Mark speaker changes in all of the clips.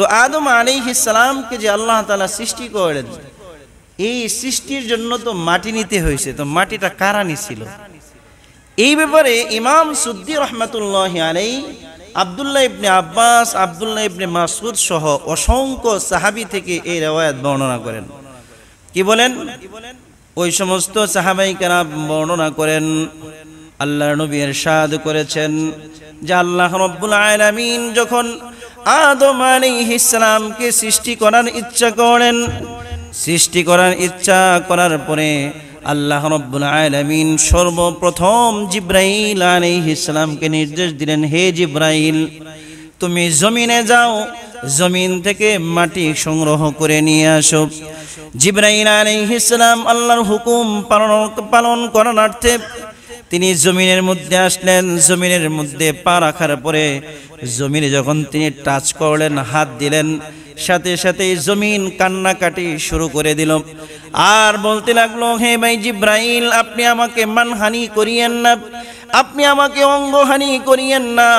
Speaker 1: তো আদম আলি ইসলামকে যে আল্লাহ তালা সৃষ্টি করেন এই সৃষ্টির জন্য তো মাটি নিতে হয়েছে তো মাটিটা কারা নিছিল এই ব্যাপারে ইমাম সুদ্দি রহমাতুল্লাহ আলাই আবদুল্লাহ ইবনে আব্বাস আবদুল্লাহ ইবনে মাসুদ সহ অসংখ্য সাহাবি থেকে এই রেওয়ায়ত বর্ণনা করেন কি বলেন ওই সমস্ত সাহাবাই কেনা বর্ণনা করেন আল্লাহ নবী সাদ করেছেন যে আল্লাহ রব্বুল আলামিন যখন আদম আলী ইসলামকে সৃষ্টি করার ইচ্ছা করেন সৃষ্টি করার ইচ্ছা করার পরে আল্লাহ রব্বুল আলমিন সর্বপ্রথম জিব্রাইল আলী ইসলামকে নির্দেশ দিলেন হে জিব্রাইল তুমি জমিনে যাও জমিন থেকে মাটি সংগ্রহ করে নিয়ে আসো জিব্রাইল আলী ইসলাম আল্লাহর হুকুম পালন পালন করার অর্থে তিনি জমিনের মধ্যে আসলেন জমিনের মধ্যে পা রাখার পরে জমিনে যখন তিনি টাচ করলেন হাত দিলেন সাথে সাথে জমিন কান্নাকাটি শুরু করে দিল আর বলতে লাগলো হে ভাই জিব্রাইল আপনি আমাকে মানহানি করিয়েন না আপনি আমাকে অঙ্গহানি করিয়েন না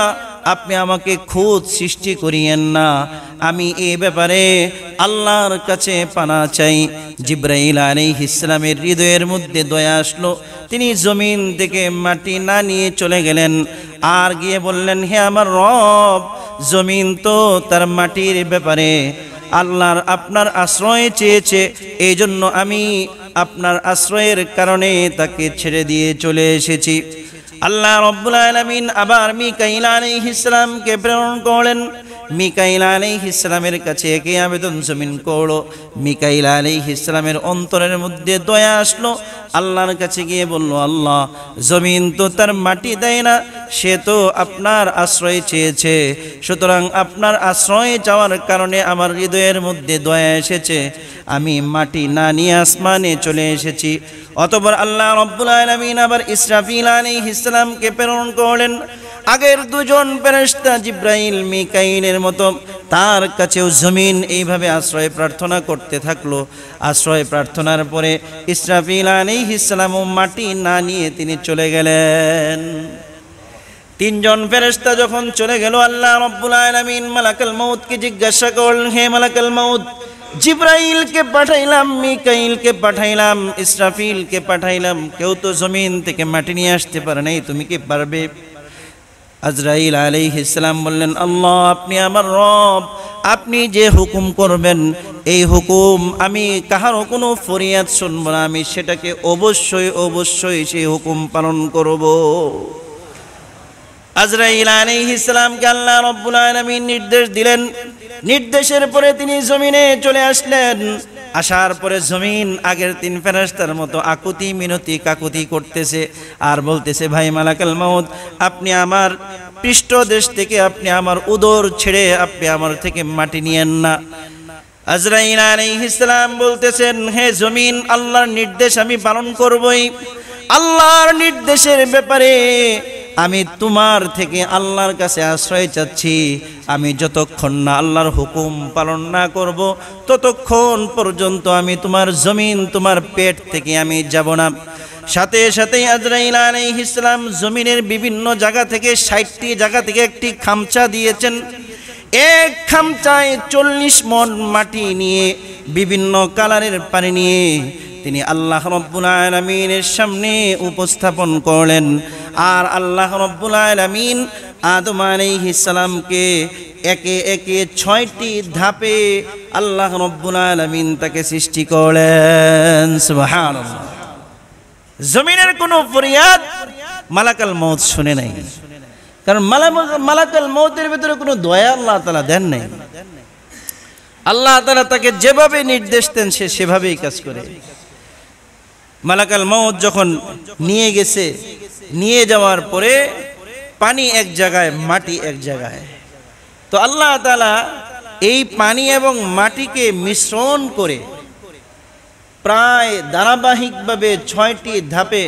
Speaker 1: আপনি আমাকে খুদ সৃষ্টি করিয়েন না আমি এ ব্যাপারে আল্লাহর কাছে পানা চাই জিব্রাইল আলী ইসলামের হৃদয়ের মধ্যে দয়া আসলো তিনি জমিন থেকে মাটি না নিয়ে চলে গেলেন আর গিয়ে বললেন হে আমার রব জমিন তো তার মাটির ব্যাপারে আল্লাহর আপনার আশ্রয় চেয়েছে এই জন্য আমি আপনার আশ্রয়ের কারণে তাকে ছেড়ে দিয়ে চলে এসেছি আল্লাহ রব্বুল আলমিন আবার মিকাইল আলী ইসলামকে প্রেরণ করলেন মিকাইল আলী ইসলামের কাছে একে আবেদন জমিন করলো মিকাইল আলী ইসলামের অন্তরের মধ্যে দয়া আসলো আল্লাহর কাছে গিয়ে বলল আল্লাহ জমিন তো তার মাটি দেয় না সে তো আপনার আশ্রয় চেয়েছে সুতরাং আপনার আশ্রয়ে যাওয়ার কারণে আমার হৃদয়ের মধ্যে দয়া এসেছে আমি মাটি না নিয়ে আসমানে চলে এসেছি অতপর আল্লাহ রব্বুল আলমিন আবার ইসরাফিল আলী ইসলামকে প্রেরণ করলেন আগের দুজন ফেরেশতা জিব্রাইল মিকাইনের মতো তার কাছেও জমিন এইভাবে আশ্রয় প্রার্থনা করতে থাকলো আশ্রয় প্রার্থনার পরে ইসরাফিল ইসলাম মাটি না নিয়ে তিনি চলে গেলেন তিনজন ফেরেশতা যখন চলে গেল আল্লাহ রব্বুল আলামিন মালাকাল মউতকে জিজ্ঞাসা করলেন হে মালাকাল মউত জিব্রাইলকে পাঠাইলাম মিকাইলকে পাঠাইলাম ইসরাফিলকে পাঠাইলাম কেউ তো জমিন থেকে মাটি নিয়ে আসতে পারে নাই তুমি কি পারবে আজরাইল আলী ইসলাম বললেন আল্লাহ আপনি আমার রব আপনি যে হুকুম করবেন এই হুকুম আমি কাহারও কোনো ফরিয়াদ শুনব না আমি সেটাকে অবশ্যই অবশ্যই সেই হুকুম পালন করব আজরাইল আলী ইসলামকে আল্লাহ রব্বুল আলমী নির্দেশ দিলেন নির্দেশের পরে তিনি জমিনে চলে আসলেন আসার পরে জমিন আগের তিন ফেরাস্তার মতো আকুতি মিনতি কাকুতি করতেছে আর বলতেছে ভাই মালাকাল মাউদ আপনি আমার পৃষ্ঠ দেশ থেকে আপনি আমার উদর ছেড়ে আপনি আমার থেকে মাটি নিয়েন না আজরাইন বলতেছেন হে জমিন আল্লাহর নির্দেশ আমি পালন করবই আল্লাহর নির্দেশের ব্যাপারে আমি তোমার থেকে আল্লাহর কাছে আশ্রয় চাচ্ছি আমি যতক্ষণ না আল্লাহর হুকুম পালন না করব ততক্ষণ পর্যন্ত আমি তোমার জমিন তোমার পেট থেকে আমি যাব না সাথে সাথেই আজরাইল আলী ইসলাম জমিনের বিভিন্ন জায়গা থেকে ষাটটি জায়গা থেকে একটি খামচা দিয়েছেন এক খামচায় চল্লিশ মন মাটি নিয়ে বিভিন্ন কালারের পানি নিয়ে তিনি আল্লাহ রব্বুল আলমিনের সামনে উপস্থাপন করলেন আর আল্লাহ রব্বুল আলমিন আদম আলাইহিসালামকে একে একে ছয়টি ধাপে আল্লাহ রব্বুল আলমিন তাকে সৃষ্টি করলেন জমিনের কোনো ফরিয়াদ মালাকাল মত শুনে নাই কারণ মালাকাল মতের ভিতরে কোনো দয়া আল্লাহ তালা দেন নাই আল্লাহ তালা তাকে যেভাবে নির্দেশ দেন সে সেভাবেই কাজ করে মালাকাল মত যখন নিয়ে গেছে নিয়ে যাওয়ার পরে পানি এক জায়গায় মাটি এক জায়গায় তো আল্লাহ তালা এই পানি এবং মাটিকে মিশ্রণ করে প্রায় ধারাবাহিকভাবে ছয়টি ধাপে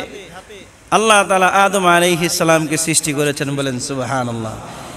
Speaker 1: আল্লাহ তালা আদম আলাইহিসালামকে সৃষ্টি করেছেন বলেন সুবাহান আল্লাহ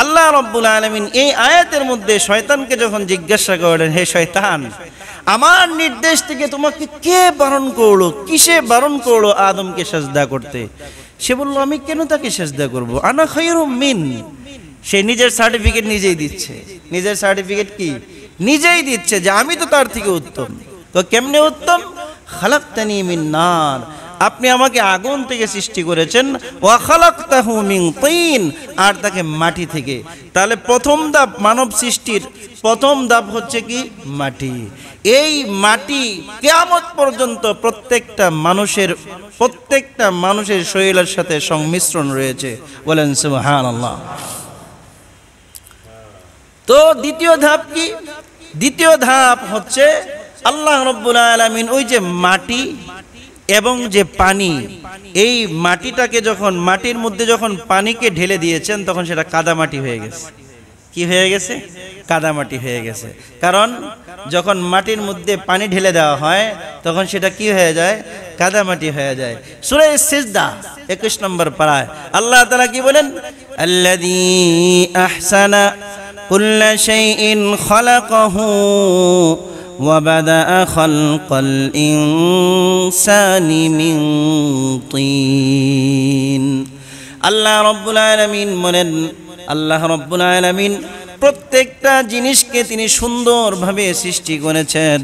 Speaker 1: আল্লাহ রব্বুল আলমিন এই আয়াতের মধ্যে শয়তানকে যখন জিজ্ঞাসা করলেন হে শয়তান আমার নির্দেশ থেকে তোমাকে কে বারণ করলো কিসে বারণ করলো আদমকে সাজদা করতে সে বললো আমি কেন তাকে সাজদা করব আনা খৈর মিন সে নিজের সার্টিফিকেট নিজেই দিচ্ছে নিজের সার্টিফিকেট কি নিজেই দিচ্ছে যে আমি তো তার থেকে উত্তম তো কেমনে উত্তম খালাক্তানি মিন্নার আপনি আমাকে আগুন থেকে সৃষ্টি করেছেন ওয়াখালাক আর তাকে মাটি থেকে তাহলে প্রথম ধাপ মানব সৃষ্টির প্রথম ধাপ হচ্ছে কি মাটি এই মাটি কেয়ামত পর্যন্ত প্রত্যেকটা মানুষের প্রত্যেকটা মানুষের শরীরের সাথে সংমিশ্রণ রয়েছে বলেন সুহান আল্লাহ তো দ্বিতীয় ধাপ কি দ্বিতীয় ধাপ হচ্ছে আল্লাহ রব্বুল আলমিন ওই যে মাটি এবং যে পানি এই মাটিটাকে যখন মাটির মধ্যে যখন পানিকে ঢেলে দিয়েছেন তখন সেটা কাদামাটি হয়ে গেছে কি হয়ে গেছে কাদামাটি হয়ে গেছে কারণ যখন মাটির মধ্যে পানি ঢেলে দেওয়া হয় তখন সেটা কি হয়ে যায় কাদামাটি হয়ে যায় সুরে সিজদা একুশ নম্বর পাড়ায় আল্লাহ তালা কি বলেন আল্লাহ আহসানা কুল্লা খলাকহু وَبَدَأَ خَلْقَ الإنسان مِنْ طِينٍ আল্লাহ রব্বুল আলামিন বলেন আল্লাহ রব্বুল আলামিন প্রত্যেকটা জিনিসকে তিনি সুন্দরভাবে সৃষ্টি করেছেন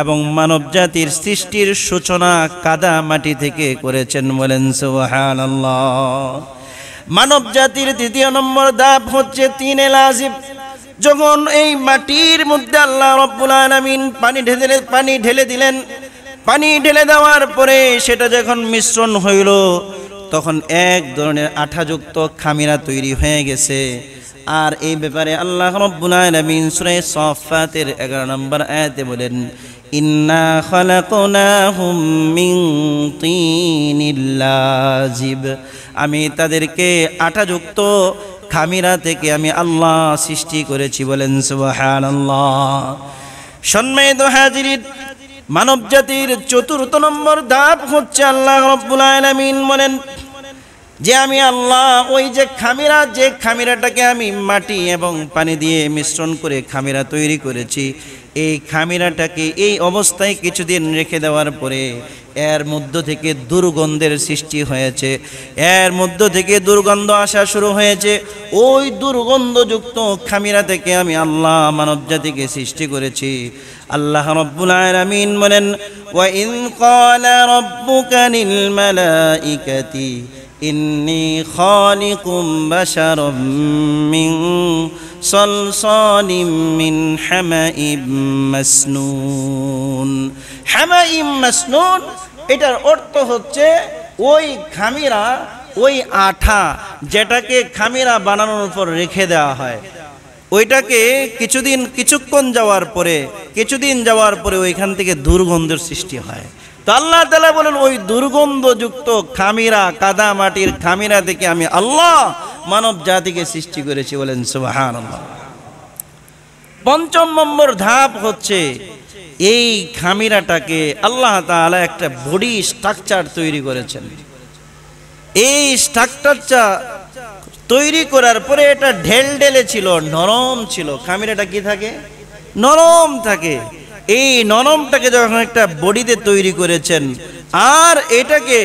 Speaker 1: এবং মানব জাতির সৃষ্টির সূচনা কাদা মাটি থেকে করেছেন বলেন আল্লাহ মানব জাতির তৃতীয় নম্বর দাব হচ্ছে তিন এলাজিব যখন এই মাটির মধ্যে আল্লাহ রব্বুল আলমিন পানি ঢেলে পানি ঢেলে দিলেন পানি ঢেলে দেওয়ার পরে সেটা যখন মিশ্রণ হইল তখন এক ধরনের আঠাযুক্ত খামিরা তৈরি হয়ে গেছে আর এই ব্যাপারে আল্লাহ রব্বুল আলমিন সুরে সফাতের এগারো নম্বর আয়তে বলেন আমি তাদেরকে আঠাযুক্ত খামিরা থেকে আমি আল্লাহ সৃষ্টি করেছি বলেন সুবাহান আল্লাহ সন্মেদ হাজির মানব জাতির চতুর্থ নম্বর ধাপ হচ্ছে আল্লাহ রব্বুল আলমিন বলেন যে আমি আল্লাহ ওই যে খামিরা যে খামিরাটাকে আমি মাটি এবং পানি দিয়ে মিশ্রণ করে খামিরা তৈরি করেছি এই খামিরাটাকে এই অবস্থায় কিছুদিন রেখে দেওয়ার পরে এর মধ্য থেকে দুর্গন্ধের সৃষ্টি হয়েছে এর মধ্য থেকে দুর্গন্ধ আসা শুরু হয়েছে ওই দুর্গন্ধযুক্ত খামিরা থেকে আমি আল্লাহ মানব জাতিকে সৃষ্টি করেছি আল্লাহ রব্বুল আলামিন বলেন ওয়া ইন ক্বালা রাব্বুকা লিল মালাইকাতি إني خالق بشرا من صلصال من حمأ مسنون حمأ مسنون এটার অর্থ হচ্ছে ওই খামিরা ওই আঠা যেটাকে খামিরা বানানোর উপর রেখে দেওয়া হয় ওইটাকে কিছুদিন কিছুক্ষণ যাওয়ার পরে কিছুদিন যাওয়ার পরে ওইখান থেকে দুর্গন্ধের সৃষ্টি হয় আল্লাহ তালা বলেন ওই দুর্গন্ধযুক্ত খামিরা কাদা মাটির খামিরা থেকে আমি আল্লাহ মানব জাতিকে সৃষ্টি করেছি বলেন সুবাহান পঞ্চম নম্বর ধাপ হচ্ছে এই খামিরাটাকে আল্লাহ তালা একটা বডি স্ট্রাকচার তৈরি করেছেন এই স্ট্রাকচারটা তৈরি করার পরে এটা ঢেল ঢেলে ছিল নরম ছিল খামিরাটা কি থাকে নরম থাকে এই নরমটাকে যখন একটা বডিতে তৈরি করেছেন আর এটাকে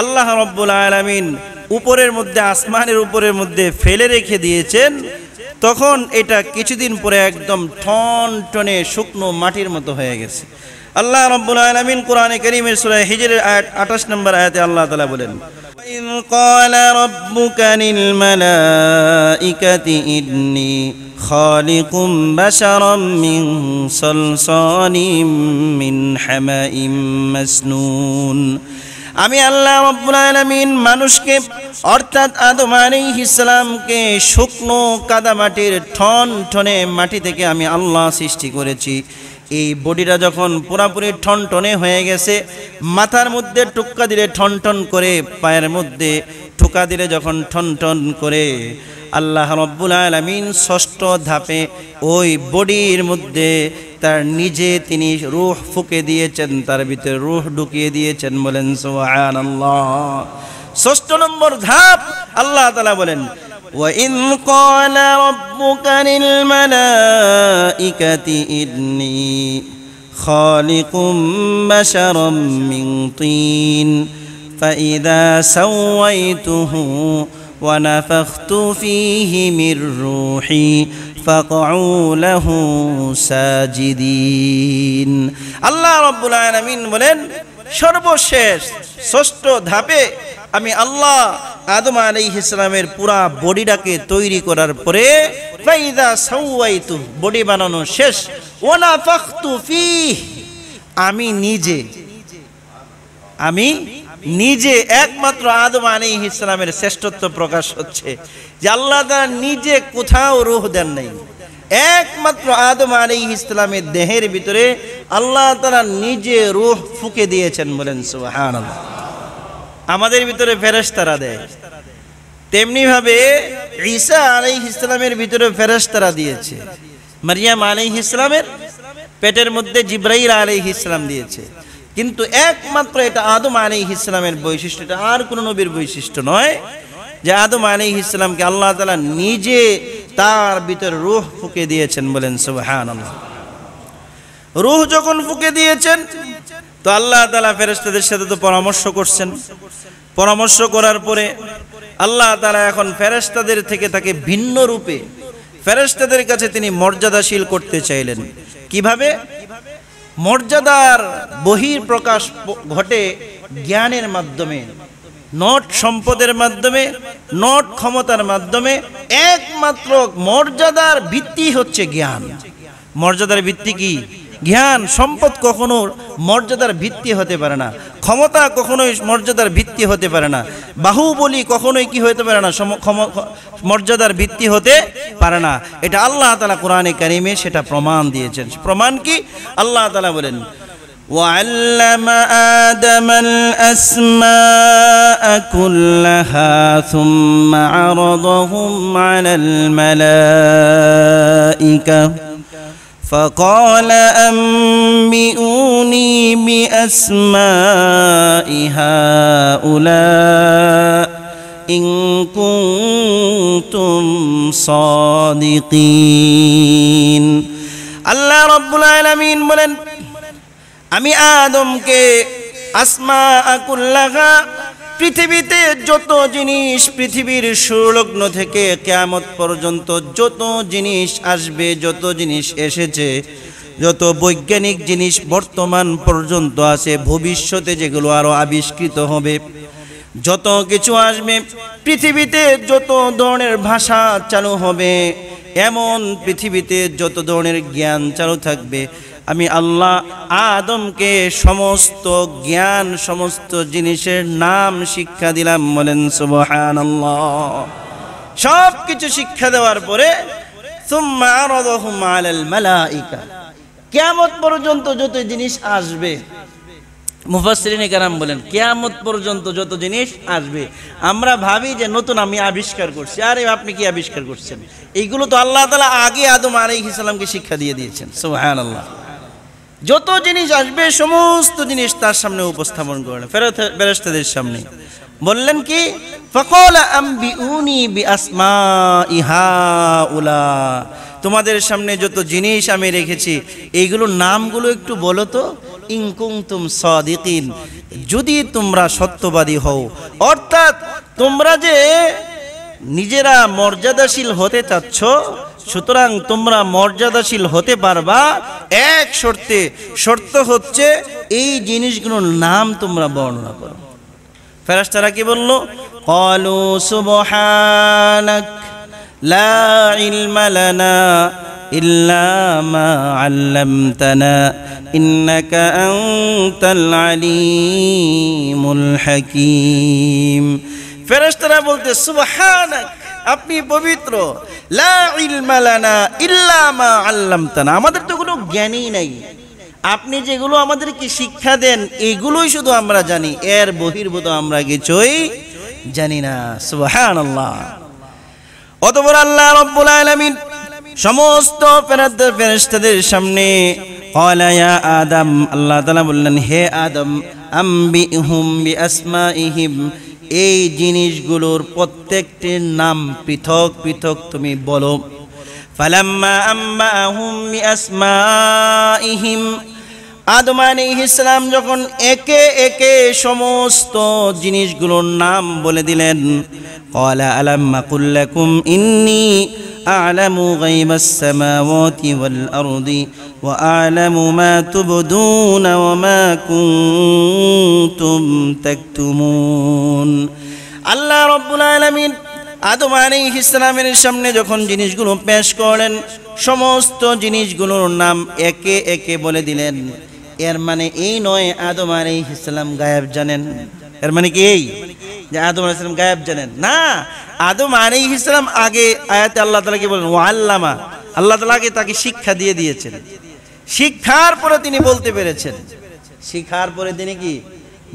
Speaker 1: আল্লাহ রব্বুল আলমিন উপরের মধ্যে আসমানের উপরের মধ্যে ফেলে রেখে দিয়েছেন তখন এটা কিছুদিন পরে একদম ঠন টনে শুকনো মাটির মতো হয়ে গেছে আল্লাহ রব্বুল আলমিন কোরআনে করিমের সুরায় হিজের আয়াত আঠাশ নম্বর আয়াতে আল্লাহ তালা বলেন قال ربك للملائكة إني خالق بشرا من صلصال من حماء مسنون আমি আল্লাহ রব্বুল আলমিন মানুষকে অর্থাৎ আদম ইসলামকে শুকনো কাদামাটির ঠন ঠনে মাটি থেকে আমি আল্লাহ সৃষ্টি করেছি এই বডিটা যখন পুরাপুরি ঠনটনে হয়ে গেছে মাথার মধ্যে টুক্কা দিলে ঠনটন করে পায়ের মধ্যে ঠোকা দিলে যখন ঠনটন করে আল্লাহ রব্বুল আলমিন ষষ্ঠ ধাপে ওই বডির মধ্যে তার নিজে তিনি রুহ ফুকে দিয়েছেন তার ভিতরে রুহ ঢুকিয়ে দিয়েছেন বলেন সোহান ষষ্ঠ নম্বর ধাপ আল্লাহ তালা বলেন وإذ قال ربك للملائكة إني خالق بشرا من طين فإذا سويته ونفخت فيه من روحي فقعوا له ساجدين الله رب العالمين بلين সর্বশেষ ষষ্ঠ ধাপে আমি আল্লাহ আদম আলী ইসলামের পুরা বডিটাকে তৈরি করার পরে বডি বানানো শেষ ওনা ফি আমি নিজে আমি নিজে একমাত্র আদম আলী ইসলামের শ্রেষ্ঠত্ব প্রকাশ হচ্ছে যে আল্লাহ তারা নিজে কোথাও রুহ দেন নাই একমাত্র আদম আলী ইসলামের দেহের ভিতরে আল্লাহ তারা নিজে রুহ ফুকে দিয়েছেন বলেন সুহান আমাদের ভিতরে ফেরেশতারা দেয় তেমনিভাবে ঈসা আলী ইসলামের ভিতরে ফেরেস্তারা দিয়েছে মারিয়াম আলী ইসলামের পেটের মধ্যে জিব্রাইল আলী ইসলাম দিয়েছে কিন্তু একমাত্র এটা আদম আলী ইসলামের বৈশিষ্ট্য এটা আর কোনো নবীর বৈশিষ্ট্য নয় যে আদম আলী ইসলামকে আল্লাহ তালা নিজে তার ভিতরে রুহ ফুকে দিয়েছেন বলেন সুবহান রুহ যখন ফুকে দিয়েছেন তো আল্লাহ তালা ফেরেস্তাদের সাথে তো পরামর্শ করছেন পরামর্শ করার পরে আল্লাহ তালা এখন ফেরেস্তাদের থেকে তাকে ভিন্ন রূপে ফেরেস্তাদের কাছে তিনি মর্যাদাশীল করতে চাইলেন কিভাবে মর্যাদার বহির প্রকাশ ঘটে জ্ঞানের মাধ্যমে নট সম্পদের মাধ্যমে নট ক্ষমতার মাধ্যমে একমাত্র মর্যাদার ভিত্তি হচ্ছে জ্ঞান মর্যাদার ভিত্তি কি জ্ঞান সম্পদ কখনো মর্যাদার ভিত্তি হতে পারে না ক্ষমতা কখনোই মর্যাদার ভিত্তি হতে পারে না বাহুবলী কখনোই কি হতে পারে না মর্যাদার ভিত্তি হতে পারে না এটা আল্লাহ তালা কোরআনে কারিমে সেটা প্রমাণ দিয়েছেন প্রমাণ কি আল্লাহ তালা বলেন وعلم آدم الأسماء كلها ثم عرضهم على الملائكة فقال أنبئوني بأسماء هؤلاء إن كنتم صادقين الله رب العالمين بلن আমি আদমকে আসমা আকুল্লাহা পৃথিবীতে যত জিনিস পৃথিবীর সুলগ্ন থেকে কেয়ামত পর্যন্ত যত জিনিস আসবে যত জিনিস এসেছে যত বৈজ্ঞানিক জিনিস বর্তমান পর্যন্ত আছে ভবিষ্যতে যেগুলো আরও আবিষ্কৃত হবে যত কিছু আসবে পৃথিবীতে যত ধরনের ভাষা চালু হবে এমন পৃথিবীতে যত ধরনের জ্ঞান চালু থাকবে আমি আল্লাহ আদমকে সমস্ত জ্ঞান সমস্ত জিনিসের নাম শিক্ষা দিলাম বলেন সুবহান সব কিছু শিক্ষা দেওয়ার পরে কেয়ামত পর্যন্ত যত জিনিস আসবে মুফাসরিনী কারাম বলেন কেয়ামত পর্যন্ত যত জিনিস আসবে আমরা ভাবি যে নতুন আমি আবিষ্কার করছি আরে আপনি কি আবিষ্কার করছেন এইগুলো তো আল্লাহ তালা আগে আদম আলাইহিসাল্লামকে শিক্ষা দিয়ে দিয়েছেন সোহান আল্লাহ যত জিনিস আসবে সমস্ত জিনিস তার সামনে উপস্থাপন করলেন ফেরত বেরেস্তাদের সামনে বললেন কি তোমাদের সামনে যত জিনিস আমি রেখেছি এইগুলোর নামগুলো একটু বলো তো ইংকুম সদিকিন যদি তোমরা সত্যবাদী হও অর্থাৎ তোমরা যে নিজেরা মর্যাদাশীল হতে চাচ্ছ সুতরাং তোমরা মর্যাদাশীল হতে পারবা এক শর্তে শর্ত হচ্ছে এই জিনিসগুলোর নাম তোমরা বর্ণনা করো ফেরাস্তারা কি বলল কলু সুবহানাক লা বলতে সুবহানাক আপনি পবিত্র আমাদের তো কোনো জ্ঞানই নাই আপনি যেগুলো আমাদেরকে শিক্ষা দেন এগুলোই শুধু আমরা জানি এর বহির্ভূত আমরা কিছুই জানি না সুহান আল্লাহ অতপর আল্লাহ রব্বুল আলমিন সমস্ত ফেরাদের ফেরেস্তাদের সামনে অলায়া আদম আল্লাহ তালা বললেন হে আদম আম্বি হুম বি আসমা ইহিম এই জিনিসগুলোর প্রত্যেকটির নাম পৃথক পৃথক তুমি বলো ফালাম্মা আম্মা আহম ইহিম আদমান ইসলাম যখন একে একে সমস্ত জিনিসগুলোর নাম বলে দিলেন কুল্লাকুম ইন্নি মা আল্লাহ রব্বুল আলমিন আদমানি ইসলামের সামনে যখন জিনিসগুলো পেশ করলেন সমস্ত জিনিসগুলোর নাম একে একে বলে দিলেন এর মানে এই নয় আদম আলী ইসলাম গায়েব জানেন এর মানে কি এই যে আদম আলী ইসলাম গায়েব জানেন না আদম আলী ইসলাম আগে আয়াতে আল্লাহ কি বলেন ও আল্লামা আল্লাহ তালাকে তাকে শিক্ষা দিয়ে দিয়েছেন শিক্ষার পরে তিনি বলতে পেরেছেন শিক্ষার পরে তিনি কি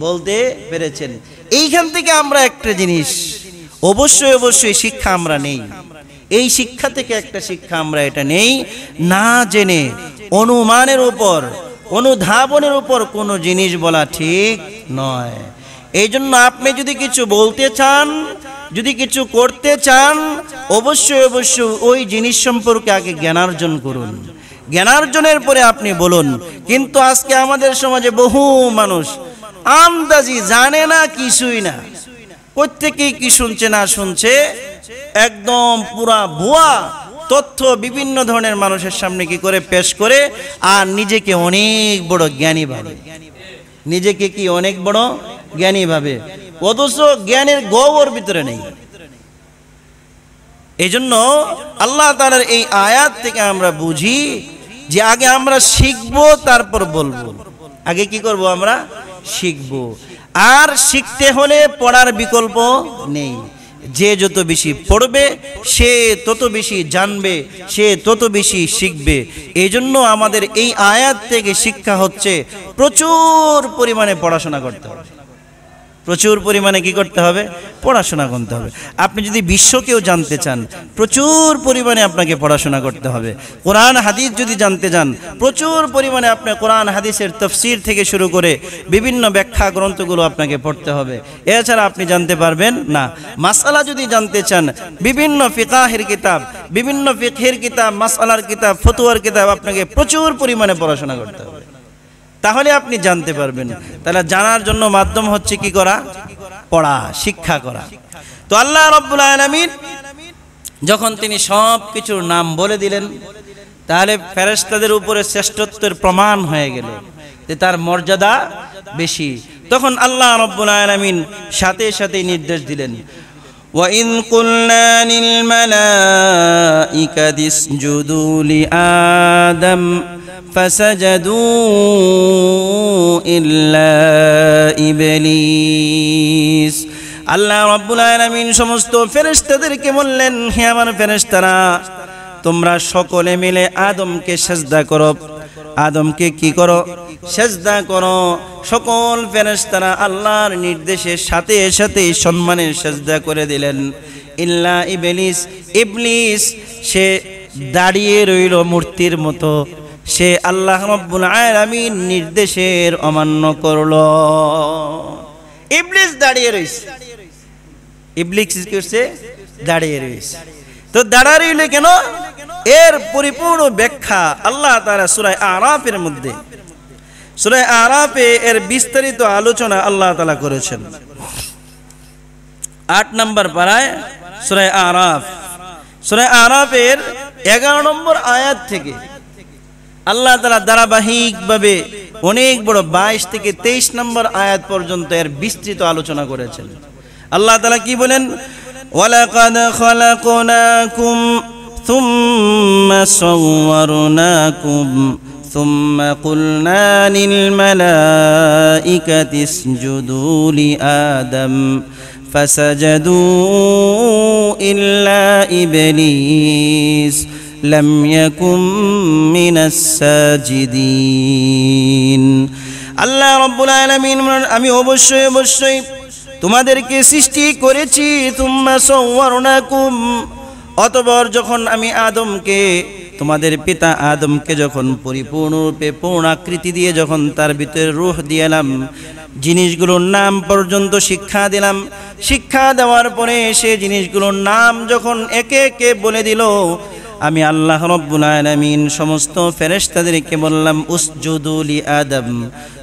Speaker 1: বলতে পেরেছেন এইখান থেকে আমরা একটা জিনিস অবশ্যই অবশ্যই শিক্ষা আমরা নেই এই শিক্ষা থেকে একটা শিক্ষা আমরা এটা নেই না জেনে অনুমানের উপর অনুধাবনের উপর কোনো জিনিস বলা ঠিক নয় এই জন্য আপনি যদি কিছু বলতে চান যদি কিছু করতে চান অবশ্যই অবশ্যই ওই জিনিস সম্পর্কে আগে জ্ঞানার্জন করুন জ্ঞানার্জনের পরে আপনি বলুন কিন্তু আজকে আমাদের সমাজে বহু মানুষ আমদাজি জানে না কিছুই না প্রত্যেকেই কি শুনছে না শুনছে একদম পুরা ভুয়া তথ্য বিভিন্ন ধরনের মানুষের সামনে কি করে পেশ করে আর নিজেকে অনেক বড় জ্ঞানী ভাবে নিজেকে কি অনেক বড় জ্ঞানী ভাবে অথচ জ্ঞানের গৌর ভিতরে নেই এই জন্য আল্লাহ তালার এই আয়াত থেকে আমরা বুঝি যে আগে আমরা শিখব তারপর বলবো আগে কি করব আমরা শিখব আর শিখতে হলে পড়ার বিকল্প নেই যে যত বেশি পড়বে সে তত বেশি জানবে সে তত বেশি শিখবে এই জন্য আমাদের এই আয়াত থেকে শিক্ষা হচ্ছে প্রচুর পরিমাণে পড়াশোনা করতে হবে প্রচুর পরিমাণে কি করতে হবে পড়াশোনা করতে হবে আপনি যদি বিশ্বকেও জানতে চান প্রচুর পরিমাণে আপনাকে পড়াশোনা করতে হবে কোরআন হাদিস যদি জানতে চান প্রচুর পরিমাণে আপনি কোরআন হাদিসের তফসির থেকে শুরু করে বিভিন্ন ব্যাখ্যা গ্রন্থগুলো আপনাকে পড়তে হবে এছাড়া আপনি জানতে পারবেন না মাসালা যদি জানতে চান বিভিন্ন ফিকাহের কিতাব বিভিন্ন ফিকহের কিতাব মাসালার কিতাব ফতুয়ার কিতাব আপনাকে প্রচুর পরিমাণে পড়াশোনা করতে হবে তাহলে আপনি জানতে পারবেন তাহলে জানার জন্য মাধ্যম হচ্ছে কি করা পড়া শিক্ষা করা তো আল্লাহ রব্বুল আলমিন যখন তিনি সব কিছুর নাম বলে দিলেন তাহলে ফেরেস্তাদের উপরে শ্রেষ্ঠত্বের প্রমাণ হয়ে গেল যে তার মর্যাদা বেশি তখন আল্লাহ রব্বুল আলমিন সাথে সাথে নির্দেশ দিলেন وإذ قلنا للملائكة اسجدوا لآدم فسجدوا إلا إبليس আল্লাহ রব্বুল আলমিন সমস্ত ফেরেস্তাদেরকে বললেন হে আমার ফেরেস্তারা তোমরা সকলে মিলে আদমকে সেজদা করো আদমকে কি করো সেজদা করো সকল ফেরেস্তারা আল্লাহর নির্দেশের সাথে সাথে সম্মানের সেজদা করে দিলেন ইল্লা ইবলিস ইবলিস সে দাঁড়িয়ে রইল মূর্তির মতো সে আল্লাহ রব্বুল আলামিন নির্দেশের অমান্য করল ইবলিস দাঁড়িয়ে রয়েছে ইবলিস করছে দাঁড়িয়ে রয়েছে তো দাঁড়া রইলে কেন এর পরিপূর্ণ ব্যাখ্যা আল্লাহ তারা সূরা আরাফের মধ্যে সূরা আরাফে এর বিস্তারিত আলোচনা আল্লাহ তালা করেছেন আট নম্বর পাড়ায় সুরায় আরাফ সুরায় আরাফের এগারো নম্বর আয়াত থেকে আল্লাহ তালা ধারাবাহিকভাবে অনেক বড় বাইশ থেকে তেইশ নম্বর আয়াত পর্যন্ত এর বিস্তৃত আলোচনা করেছেন আল্লাহ তালা কি বলেন ওয়ালাকাদ খলাকুম ثم صورناكم ثم قلنا للملائكة اسجدوا لآدم فسجدوا إلا إبليس لم يكن من الساجدين আল্লাহ রব্বুল আলামিন আমি অবশ্যই অবশ্যই তোমাদেরকে সৃষ্টি করেছি তুম্মা সৌয়ারুনাকুম অতবর যখন আমি আদমকে তোমাদের পিতা আদমকে যখন পরিপূর্ণরূপে পূর্ণাকৃতি দিয়ে যখন তার ভিতরে রুহ দিয়েলাম জিনিসগুলোর নাম পর্যন্ত শিক্ষা দিলাম শিক্ষা দেওয়ার পরে সে জিনিসগুলোর নাম যখন একে একে বলে দিল আমি আল্লাহ রব্বুল আলমিন সমস্ত ফেরেস্তাদেরকে বললাম উসজুদুলি আদম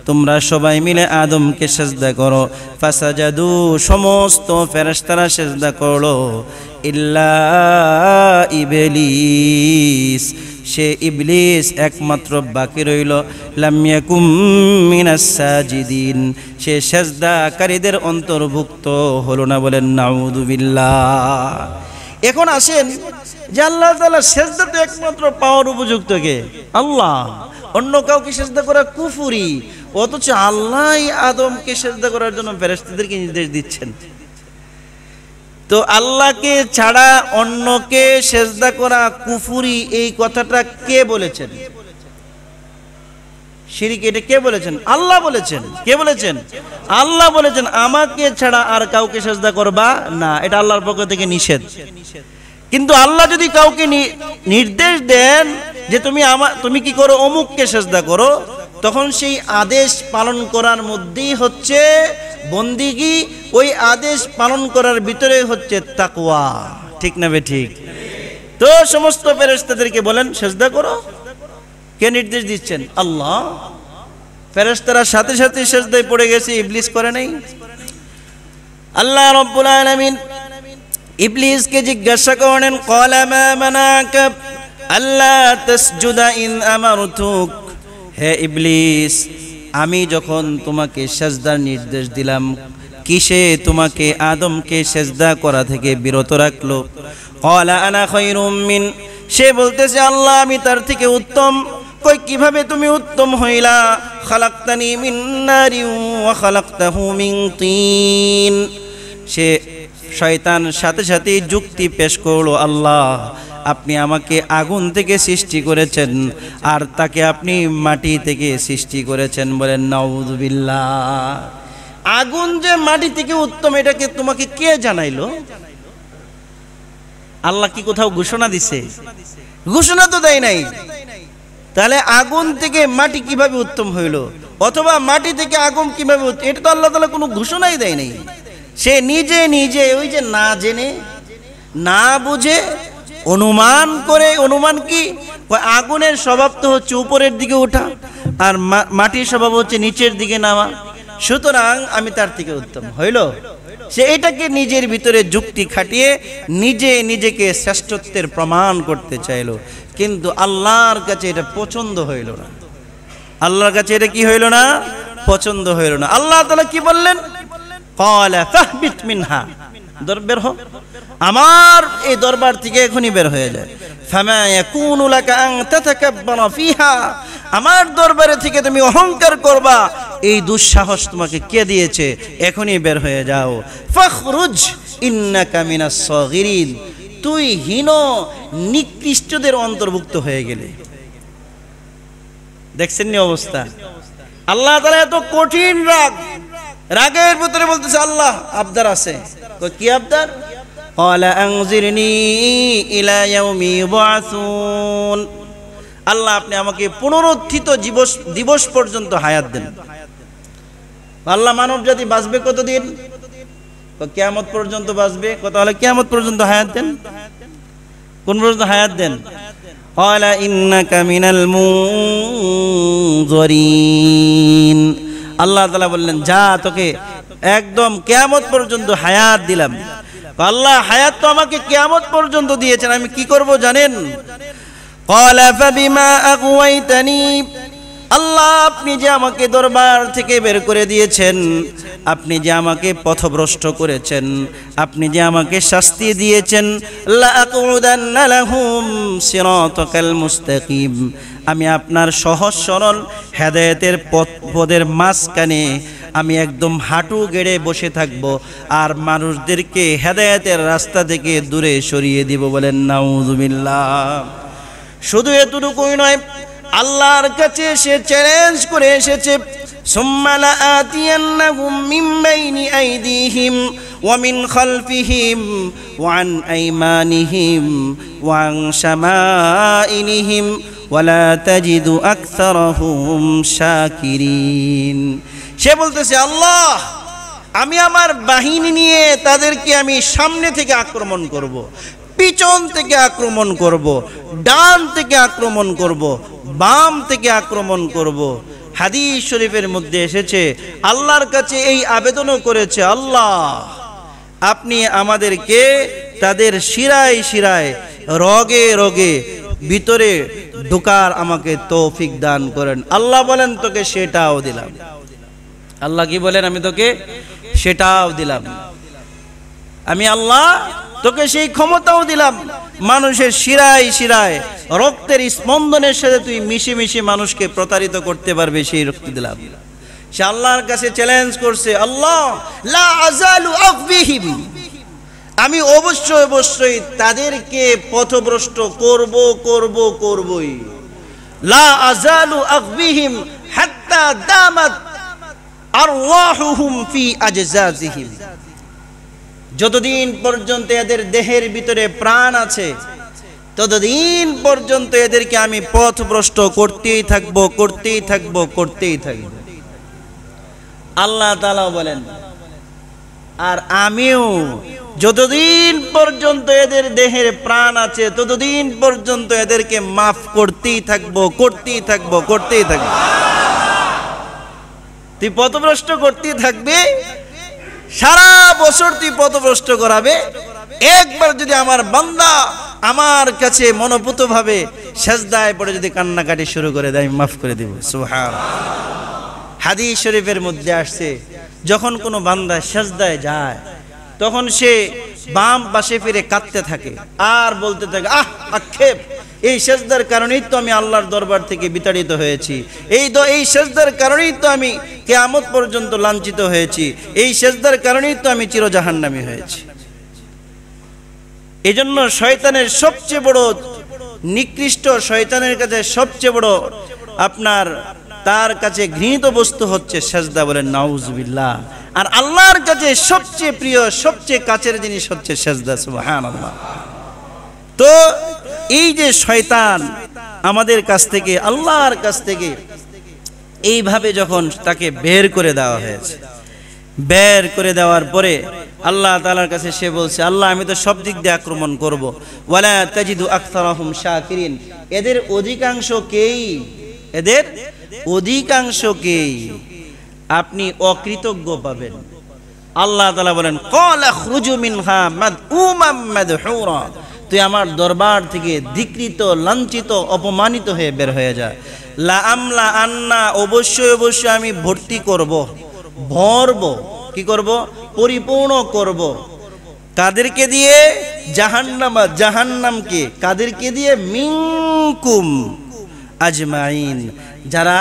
Speaker 1: তোমরা সবাই মিলে আদমকে সেজদা করো ফাসাজাদু সমস্ত ফেরেস্তারা সেজদা করো ইল্লা সে ইবলিস একমাত্র বাকি রইল লামিয়াকুম মিনাস সাজিদিন সে সেজদাকারীদের অন্তর্ভুক্ত হলো না বলেন নাউদুবিল্লা এখন আসেন যে আল্লাহ তালা সেজদা তো একমাত্র পাওয়ার উপযুক্ত কে আল্লাহ অন্য কাউকে সেজদা করা কুফুরি অথচ আল্লাহ আদমকে সেজদা করার জন্য ফেরেস্তাদেরকে নির্দেশ দিচ্ছেন তো আল্লাহকে ছাড়া অন্যকে সেজদা করা কুফুরি এই কথাটা কে বলেছেন সিরিকে এটা কে বলেছেন আল্লাহ বলেছেন কে বলেছেন আল্লাহ বলেছেন আমাকে ছাড়া আর কাউকে সেজদা করবা না এটা আল্লাহর পক্ষ থেকে নিষেধ কিন্তু আল্লাহ যদি কাউকে নির্দেশ দেন যে তুমি আমার তুমি কি করো অমুককে সেজদা করো তখন সেই আদেশ পালন করার মধ্যেই হচ্ছে বন্দিগি ওই আদেশ পালন করার ভিতরে হচ্ছে তাকুয়া ঠিক না বে ঠিক তো সমস্ত ফেরেস্তাদেরকে বলেন সেজদা করো কে নির্দেশ দিচ্ছেন আল্লাহ ফেরেস্তারা সাথে সাথে সেজদায় পড়ে গেছে ইবলিস করে নেই আল্লাহ রব্বুল আলমিন ইবলিসকে জিজ্ঞাসা করেন কলামা মানাক আল্লাহ তাসজুদা ইন আমারতুক হে ইবলিস আমি যখন তোমাকে সাজদার নির্দেশ দিলাম কিসে তোমাকে আদমকে সেজদা করা থেকে বিরত রাখলো কলা আনা খায়রুম মিন সে বলতেছে আল্লাহ আমি তার থেকে উত্তম কই কিভাবে তুমি উত্তম হইলা খালাক্তানি মিন নারি ওয়া খালাক্তাহু মিন তিন সে শয়তান সাথে সাথে যুক্তি পেশ করলো আল্লাহ আপনি আমাকে আগুন থেকে সৃষ্টি করেছেন আর তাকে আপনি মাটি থেকে সৃষ্টি করেছেন বলেন নাউদুবিল্লা আগুন যে মাটি থেকে উত্তম এটাকে তোমাকে কে জানাইলো আল্লাহ কি কোথাও ঘোষণা দিছে ঘোষণা তো দেয় নাই তাহলে আগুন থেকে মাটি কিভাবে উত্তম হইল অথবা মাটি থেকে আগুন কিভাবে এটা তো আল্লাহ তালা কোনো ঘোষণাই দেয় নাই সে নিজে নিজে ওই যে না জেনে না বুঝে অনুমান করে অনুমান কি আগুনের স্বভাব তো হচ্ছে উপরের দিকে ওঠা আর মাটির স্বভাব হচ্ছে নিচের দিকে নামা সুতরাং আমি তার থেকে উত্তম হইল সে এটাকে নিজের ভিতরে যুক্তি খাটিয়ে নিজে নিজেকে শ্রেষ্ঠত্বের প্রমাণ করতে চাইল কিন্তু আল্লাহর কাছে এটা পছন্দ হইল না আল্লাহর কাছে এটা কি হইল না পছন্দ হইল না আল্লাহ তালা কি বললেন কলা ফাহবিত মিনহা দর বের আমার এই দরবার থেকে এখনই বের হয়ে যায় ফামা ইয়াকুনু লাকা আন তাতাকাব্বারা ফিহা আমার দরবারে থেকে তুমি অহংকার করবা এই দুঃসাহস তোমাকে কে দিয়েছে এখনই বের হয়ে যাও ফখরুজ ইন্নাকা কামিনা সগিরিন তুই হীন নিকৃষ্টদের অন্তর্ভুক্ত হয়ে গেলে দেখছেন নি অবস্থা আল্লাহ তালা এত কঠিন রাগ রাগের ভিতরে বলতেছে আল্লাহ আবদার আছে কি আবদার আল্লাহ আপনি আমাকে পুনরুত্থিত দিবস দিবস পর্যন্ত হায়াত দেন আল্লাহ মানব জাতি বাঁচবে কতদিন কেয়ামত পর্যন্ত বাঁচবে কত হলে কেয়ামত পর্যন্ত হায়াত দেন কোন পর্যন্ত হায়াত দেন قال কামিনাল মু المنظرين আল্লাহ তালা বললেন যা তোকে একদম কেয়ামত পর্যন্ত হায়াত দিলাম আল্লাহ হায়াত তো আমাকে কেয়ামত পর্যন্ত দিয়েছেন আমি কি করব জানেন আল্লাহ আপনি যে আমাকে দরবার থেকে বের করে দিয়েছেন আপনি যে আমাকে পথভ্রষ্ট করেছেন আপনি যে আমাকে শাস্তি দিয়েছেন মুস্তাকিম আমি আপনার সহজ সরল হেদায়তের পথ পদের মাঝখানে আমি একদম হাঁটু গেড়ে বসে থাকব আর মানুষদেরকে হেদায়তের রাস্তা থেকে দূরে সরিয়ে দিব বলেন নাউজুমিল্লা শুধু এতটুকুই নয় আল্লাহর কাছে সে চ্যালেঞ্জ করে এসেছে ثم لآتينهم من بين أيديهم ومن خلفهم وعن أيمانهم وعن شمائلهم ولا تجد أكثرهم شاكرين সে বলতেছে আল্লাহ আমি আমার বাহিনী নিয়ে তাদেরকে আমি সামনে থেকে আক্রমণ করব। পিছন থেকে আক্রমণ করব। ডান থেকে আক্রমণ করব। বাম থেকে আক্রমণ করব। হাদিস শরীফের মধ্যে এসেছে আল্লাহর কাছে এই আবেদনও করেছে আল্লাহ আপনি আমাদেরকে তাদের শিরায় শিরায় রগে রগে ভিতরে ঢোকার আমাকে তৌফিক দান করেন আল্লাহ বলেন তোকে সেটাও দিলাম আল্লাহ কি বলেন আমি তোকে সেটাও দিলাম আমি আল্লাহ তোকে সেই ক্ষমতাও দিলাম মানুষের শিরায় শিরায় রক্তের স্পন্দনের সাথে তুই মিশে মিশে মানুষকে প্রতারিত করতে পারবে সেই রক্ত দিলাম সে আল্লাহর কাছে চ্যালেঞ্জ করছে আল্লাহ আমি অবশ্যই অবশ্যই তাদেরকে পথভ্রষ্ট করব করব করবই লা আজালু আফবিহিম হাত্তা দামাত আরওয়াহুহুম ফি আজজাজিহিম যতদিন পর্যন্ত এদের দেহের ভিতরে প্রাণ আছে ততদিন পর্যন্ত এদেরকে আমি ভ্রষ্ট করতেই থাকব করতেই থাকব করতেই থাকব আল্লাহ তালা বলেন আর আমিও যতদিন পর্যন্ত এদের দেহের প্রাণ আছে ততদিন পর্যন্ত এদেরকে মাফ করতেই থাকব করতেই থাকব করতেই থাকব তুই পথভ্রষ্ট করতেই থাকবে সারা বছর তুই পথভ্রষ্ট করাবে একবার যদি আমার বান্দা আমার কাছে মনোপুতভাবে সেজদায় পড়ে যদি কান্নাকাটি শুরু করে দেয় মাফ করে দেব সুহান হাদি শরীফের মধ্যে আসছে যখন কোনো বান্দা সেজদায় যায় তখন সে বাম পাশে ফিরে কাঁদতে থাকে আর বলতে থাকে আহ আক্ষেপ এই সেজদার কারণেই তো আমি আল্লাহর দরবার থেকে বিতাড়িত হয়েছি এই তো এই সেজদার কারণেই তো আমি কেয়ামত পর্যন্ত লাঞ্ছিত হয়েছি এই সেজদার কারণেই তো আমি চিরজাহান্নামী হয়েছি এজন্য শয়তানের সবচেয়ে বড় নিকৃষ্ট শয়তানের কাছে সবচেয়ে বড় আপনার তার কাছে ঘৃণিত বস্তু হচ্ছে সাজদা বলেন নাউজবিল্লা আর আল্লাহর কাছে সবচেয়ে প্রিয় সবচেয়ে কাছের জিনিস হচ্ছে সাজদা সুবাহান তো এই যে শয়তান আমাদের কাছ থেকে আল্লাহর কাছ থেকে এইভাবে যখন তাকে বের করে দেওয়া হয়েছে বের করে দেওয়ার পরে আল্লাহ তালার কাছে সে বলছে আল্লাহ আমি তো সব দিক দিয়ে আক্রমণ করবো ওয়ালা তাজিদু আখতারহম শাকিরিন এদের কেই এদের কেই আপনি অকৃতজ্ঞ পাবেন আল্লাহ তালা বলেন কলা খুজু মিনহা মাদ উমাম্মাদ হুরা তুই আমার দরবার থেকে ধিকৃত লাঞ্ছিত অপমানিত হয়ে বের হয়ে যা লা আমলা আন্না অবশ্যই অবশ্যই আমি ভর্তি করব ভরব কি করব পরিপূর্ণ করব। কাদেরকে দিয়ে জাহান্নামা জাহান্নামকে কাদেরকে দিয়ে মিংকুম আজমাইন যারা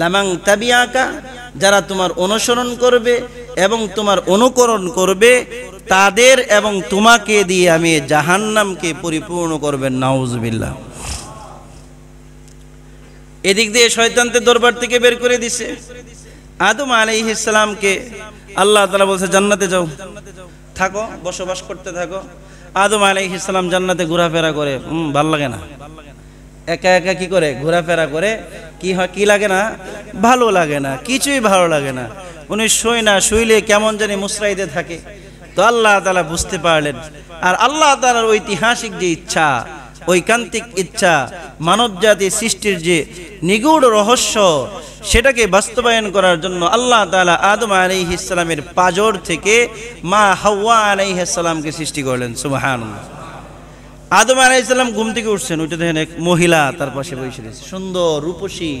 Speaker 1: লামাং আঁকা যারা তোমার অনুসরণ করবে এবং তোমার অনুকরণ করবে তাদের এবং তোমাকে দিয়ে আমি জাহান্নামকে পরিপূর্ণ করবেন নাউজবিল্লা এদিক দিয়ে শয়তান্তের দরবার থেকে বের করে দিছে আদম ইসলামকে আল্লাহ তালা বলছে জান্নাতে যাও থাকো বসবাস করতে থাকো আদম ইসলাম জান্নাতে ঘোরাফেরা করে হুম ভাল লাগে না একা একা কি করে ঘোরাফেরা করে কি হয় কি লাগে না ভালো লাগে না কিছুই ভালো লাগে না উনি শুই না শুইলে কেমন জানি মুসরাইদে থাকে তো আল্লাহ তালা বুঝতে পারলেন আর আল্লাহ তালার ঐতিহাসিক যে ইচ্ছা ঐকান্তিক ইচ্ছা মানব জাতি সৃষ্টির যে নিগুড় রহস্য সেটাকে বাস্তবায়ন করার জন্য আল্লাহ তালা আদম আলি ইসলামের পাজর থেকে মা হাওয়া আলি সৃষ্টি করলেন সুবাহান আদম আলি ইসলাম ঘুম থেকে উঠছেন ওইটা দেখেন এক মহিলা তার পাশে বসে রয়েছে সুন্দর রূপসী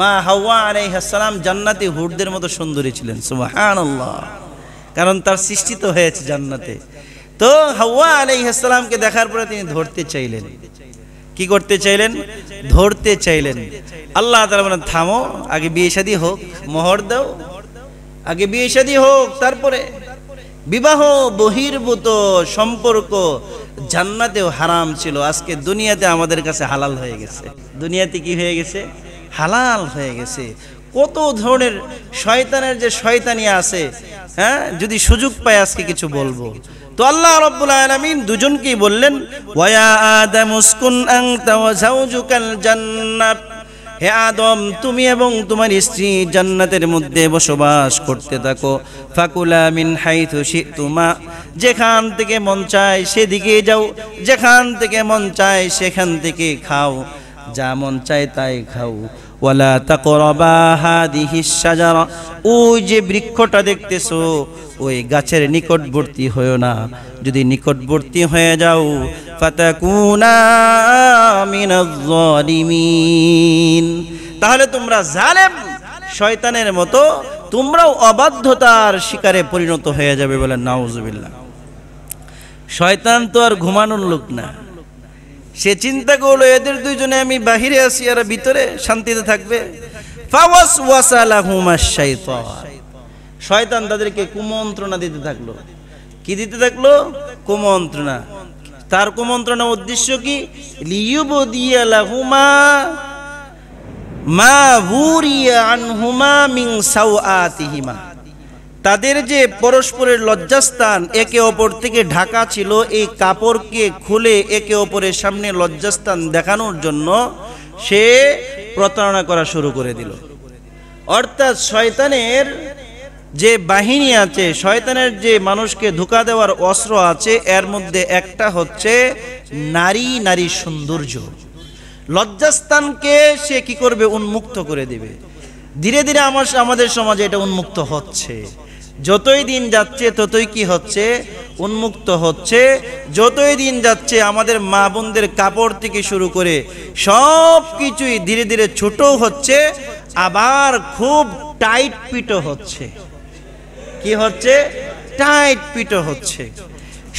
Speaker 1: মা হাওয়া আলি ইসলাম জান্নাতি হুরদের মতো সুন্দরী ছিলেন সুবাহান কারণ তার সৃষ্টি তো হয়েছে জান্নাতে তো হাওয়া ইসলামকে দেখার পরে তিনি ধরতে চাইলেন কি করতে চাইলেন ধরতে চাইলেন আল্লাহ তালা থামো আগে বিয়ে শাদি হোক মোহর দাও আগে বিয়ে শাদি হোক তারপরে বিবাহ বহির্ভূত সম্পর্ক জান্নাতেও হারাম ছিল আজকে দুনিয়াতে আমাদের কাছে হালাল হয়ে গেছে দুনিয়াতে কি হয়ে গেছে হালাল হয়ে গেছে কত ধরনের শয়তানের যে শয়তানি আছে হ্যাঁ যদি সুযোগ পায় আজকে কিছু বলবো তো আল্লাহ রব্বুল আলমিন দুজনকেই বললেন ওয়া আদম উসকুন আংতা ওয়া জাওজুকাল জান্নাত হে আদম তুমি এবং তোমার স্ত্রী জান্নাতের মধ্যে বসবাস করতে থাকো ফাকুলা মিন হাইথু তুমা যেখান থেকে মন চায় সেদিকে যাও যেখান থেকে মন চায় সেখান থেকে খাও যা মন চায় তাই খাও ওয়ালা তাকরাবা হাদিহি শাজারা ওই যে বৃক্ষটা দেখতেছো ওই গাছের নিকটবর্তী হয়েও না যদি নিকটবর্তী হয়ে যাও ফাতাকুনা মিনাজ জালিমিন তাহলে তোমরা জালেম শয়তানের মতো তোমরাও অবাধ্যতার শিকারে পরিণত হয়ে যাবে বলে নাউজুবিল্লাহ শয়তান তো আর ঘুমানোর লোক না সে চিন্তা করলো এদের দুইজনে আমি বাহিরে আছি আর ভিতরে শান্তিতে থাকবে শয়তান তাদেরকে কুমন্ত্রণা দিতে থাকলো কি দিতে থাকলো কুমন্ত্রণা তার কুমন্ত্রণা উদ্দেশ্য কি লিউবদিয়ালাহুমা মা ভুরিয়া আনহুমা মিং আতিহিমা তাদের যে পরস্পরের লজ্জাস্থান একে অপর থেকে ঢাকা ছিল এই কাপড়কে খুলে একে অপরের সামনে লজ্জাস্থান দেখানোর জন্য সে প্রতারণা করা শুরু করে দিল অর্থাৎ শয়তানের যে বাহিনী আছে শয়তানের যে মানুষকে ধোকা দেওয়ার অস্ত্র আছে এর মধ্যে একটা হচ্ছে নারী নারী সৌন্দর্য লজ্জাস্থানকে সে কি করবে উন্মুক্ত করে দেবে ধীরে ধীরে আমার আমাদের সমাজে এটা উন্মুক্ত হচ্ছে যতই দিন যাচ্ছে ততই কি হচ্ছে উন্মুক্ত হচ্ছে যতই দিন যাচ্ছে আমাদের মা বোনদের কাপড় থেকে শুরু করে সব কিছুই ধীরে ধীরে ছোট হচ্ছে আবার খুব টাইট পিটো হচ্ছে কি হচ্ছে টাইট পিটো হচ্ছে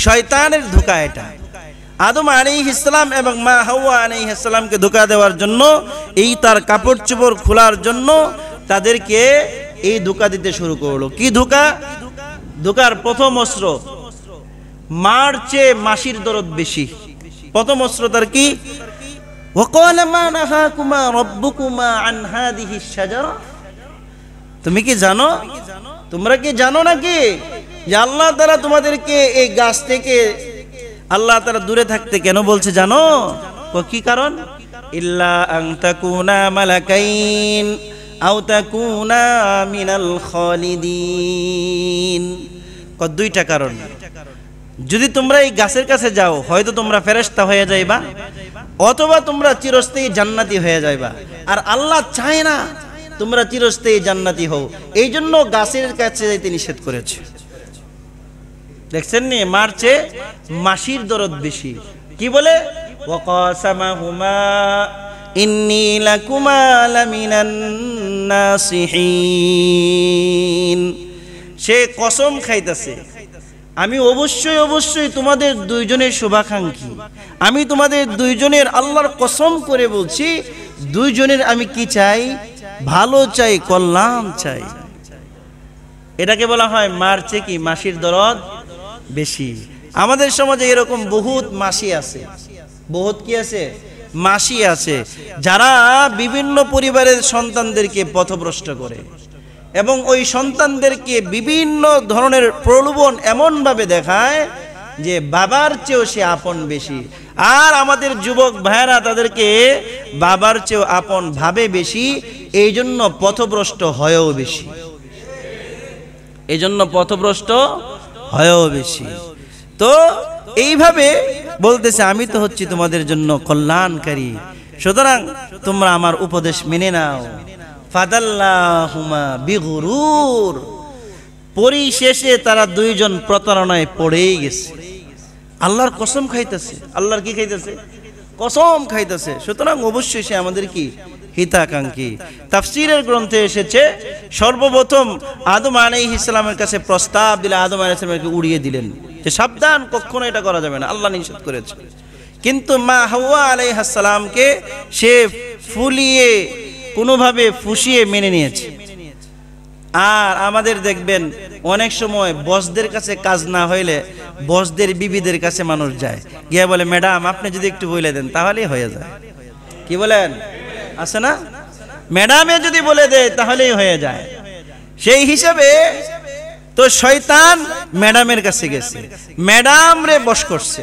Speaker 1: শয়তানের ধোকা এটা আদম আলী ইসলাম এবং মা হাওয়া আলী ইসলামকে ধোকা দেওয়ার জন্য এই তার কাপড় চোপড় খোলার জন্য তাদেরকে এই ধোকা দিতে শুরু করলো কি ধোকা ধোকার প্রথম অস্ত্র মার চেয়ে মাসির দরদ বেশি প্রথম অস্ত্র তার কি তুমি কি জানো তোমরা কি জানো নাকি আল্লাহ তারা তোমাদেরকে এই গাছ থেকে আল্লাহ তারা দূরে থাকতে কেন বলছে জানো কি কারণ ইল্লা আংতাকুনা মালাকাইন দুইটা কারণ যদি তোমরা এই গাছের কাছে যাও হয়তো তোমরা ফেরেস্তা হয়ে যাইবা অথবা তোমরা চিরস্থায়ী জান্নাতি হয়ে যাইবা আর আল্লাহ চায় না তোমরা চিরস্থায়ী জান্নাতি হও এই জন্য গাছের কাছে যাইতে নিষেধ করেছে দেখছেন নি মার্চে মাসির দরদ বেশি কি বলে ওয়াকাসামাহুমা লাকুমা লামিনান নাসিহীন সে কসম খাইতেছে আমি অবশ্যই অবশ্যই তোমাদের দুইজনের শুভাকাঙ্ক্ষী আমি তোমাদের দুইজনের আল্লাহর কসম করে বলছি দুইজনের আমি কি চাই ভালো চাই কল্যাণ চাই এটাকে বলা হয় মারছে কি মাসির দরদ বেশি আমাদের সমাজে এরকম বহুত মাসি আছে বহুত কি আছে মাসি আছে যারা বিভিন্ন পরিবারের সন্তানদেরকে পথভ্রষ্ট করে এবং ওই সন্তানদেরকে বিভিন্ন ধরনের প্রলোভন এমনভাবে দেখায় যে বাবার চেয়েও সে আপন বেশি আর আমাদের যুবক ভাইয়েরা তাদেরকে বাবার চেয়েও আপন ভাবে বেশি এই জন্য পথভ্রষ্ট হয়েও বেশি এই জন্য পথভ্রষ্ট হয়েও বেশি তো এইভাবে বলতেছে আমি তো হচ্ছি তোমাদের জন্য কল্যাণকারী সুতরাং তোমরা আমার উপদেশ মেনে নাও পরিশেষে তারা দুইজন প্রতারণায় পড়েই গেছে আল্লাহর কসম খাইতেছে আল্লাহর কি খাইতেছে কসম খাইতেছে সুতরাং অবশ্যই সে আমাদের কি হিতাকাঙ্ক্ষী তাফসিরের গ্রন্থে এসেছে সর্বপ্রথম আদম আলাই ইসলামের কাছে প্রস্তাব দিলে আদম আলাই ইসলামকে উড়িয়ে দিলেন যে সাবধান কখনো এটা করা যাবে না আল্লাহ নিষেধ করেছে কিন্তু মা হাওয়া আলাই হাসালামকে সে ফুলিয়ে কোনোভাবে ফুসিয়ে মেনে নিয়েছে আর আমাদের দেখবেন অনেক সময় বসদের কাছে কাজ না হইলে বসদের বিবিদের কাছে মানুষ যায় গিয়ে বলে ম্যাডাম আপনি যদি একটু বলে দেন তাহলেই হয়ে যায় কি বলেন আছে না ম্যাডামে যদি বলে দেয় তাহলেই হয়ে যায় সেই হিসাবে তো শয়তান ম্যাডামের কাছে গেছে ম্যাডাম রে বস করছে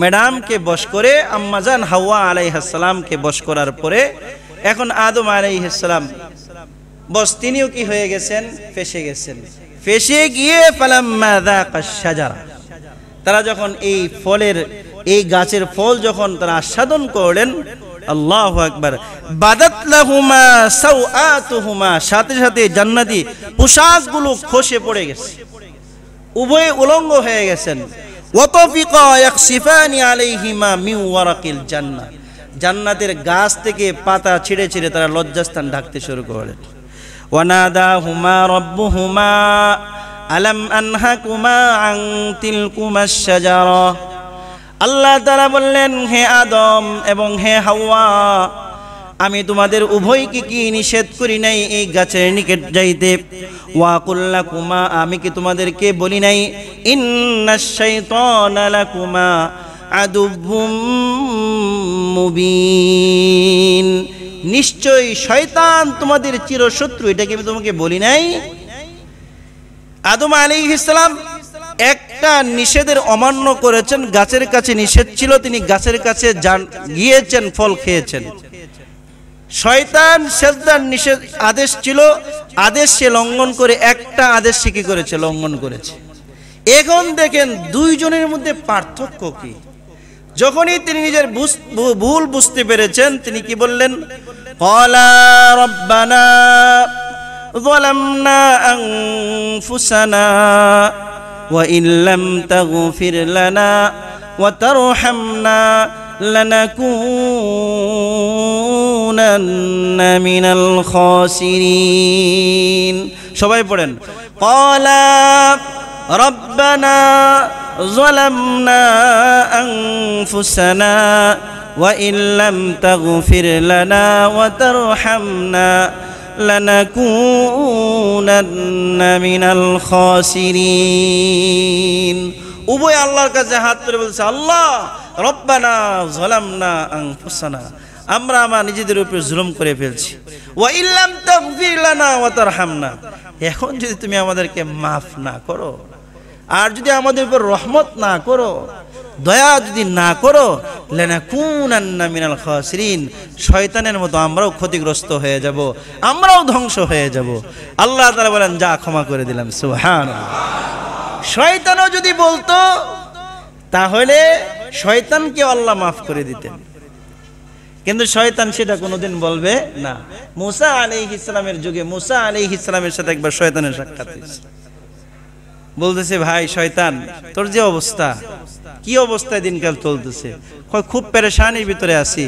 Speaker 1: ম্যাডামকে বস করে আম্মাজান হাওয়া আলাইহাসালামকে বস করার পরে এখন আদম আলাইহাসালাম বস তিনিও কি হয়ে গেছেন ফেসে গেছেন ফেসে গিয়ে সাজারা তারা যখন এই ফলের এই গাছের ফল যখন তারা আস্বাদন করলেন আল্লাহ আকবার সৌ আহুমা সাথে সাথে জান্নাতি গুলো খসে পড়ে গেছে উভয়ে উলঙ্গ হয়ে গেছেন ওয়াতাফিকা জান্নাতের গাছ থেকে পাতা ছিঁড়ে ছিঁড়ে তারা লজ্জাস্থান ঢাকতে শুরু করে ওয়ানাদা হুমা রব্বু হুমা আং তিলকুমা আল্লাহ তারা বললেন হে আদম এবং হে হাওয়া আমি তোমাদের উভয়কে কি নিষেধ করি নাই এই গাছের নিকট যাইতে ওয়াকুল্লা কুমা আমি কি তোমাদেরকে বলি নাই ইন্নাশাইতানালা কুমা আদুবুম মুবিন নিশ্চয়ই শয়তান তোমাদের চিরশত্রু এটা কি আমি তোমাকে বলি নাই আদম আলী ইসলাম একটা নিষেধের অমান্য করেছেন গাছের কাছে নিষেধ ছিল তিনি গাছের কাছে গিয়েছেন ফল খেয়েছেন শয়তান সেজদার নিষেধ আদেশ ছিল আদেশ সে লঙ্ঘন করে একটা আদেশ সে কি করেছে লঙ্ঘন করেছে এখন দেখেন দুইজনের মধ্যে পার্থক্য কি যখনই তিনি নিজের ভুল বুঝতে পেরেছেন তিনি কি বললেন কলা রব্বানা ظلمنا أنفسنا وإن لم تغفر لنا وترحمنا لنكونن من الخاسرين شو পড়েন قال ربنا ظلمنا أنفسنا وإن لم تغفر لنا وترحمنا لنكونن من الخاسرين উভয় আল্লাহর কাছে হাত তুলে বলছে আল্লাহ রব্বানা জলামনা আনফুসানা আমরা আমার নিজেদের উপরে জুলুম করে ফেলছি ওয়া ইল্লাম তাগফির লানা ওয়া তারহামনা এখন যদি তুমি আমাদেরকে মাফ না করো আর যদি আমাদের উপর রহমত না করো দয়া যদি না করো লেনা কুন আন্না মিনাল খাসরিন শয়তানের মতো আমরাও ক্ষতিগ্রস্ত হয়ে যাব আমরাও ধ্বংস হয়ে যাব আল্লাহ তারা বলেন যা ক্ষমা করে দিলাম সুহান শয়তানও যদি বলতো তাহলে শয়তানকে আল্লাহ মাফ করে দিতেন কিন্তু শয়তান সেটা কোনোদিন বলবে না মুসা আলী ইসলামের যুগে মুসা আলী ইসলামের সাথে একবার শয়তানের সাক্ষাৎ বলতেছে ভাই শয়তান তোর যে অবস্থা কি অবস্থায় দিনকাল চলতেছে খুব পেরেশানির ভিতরে আছি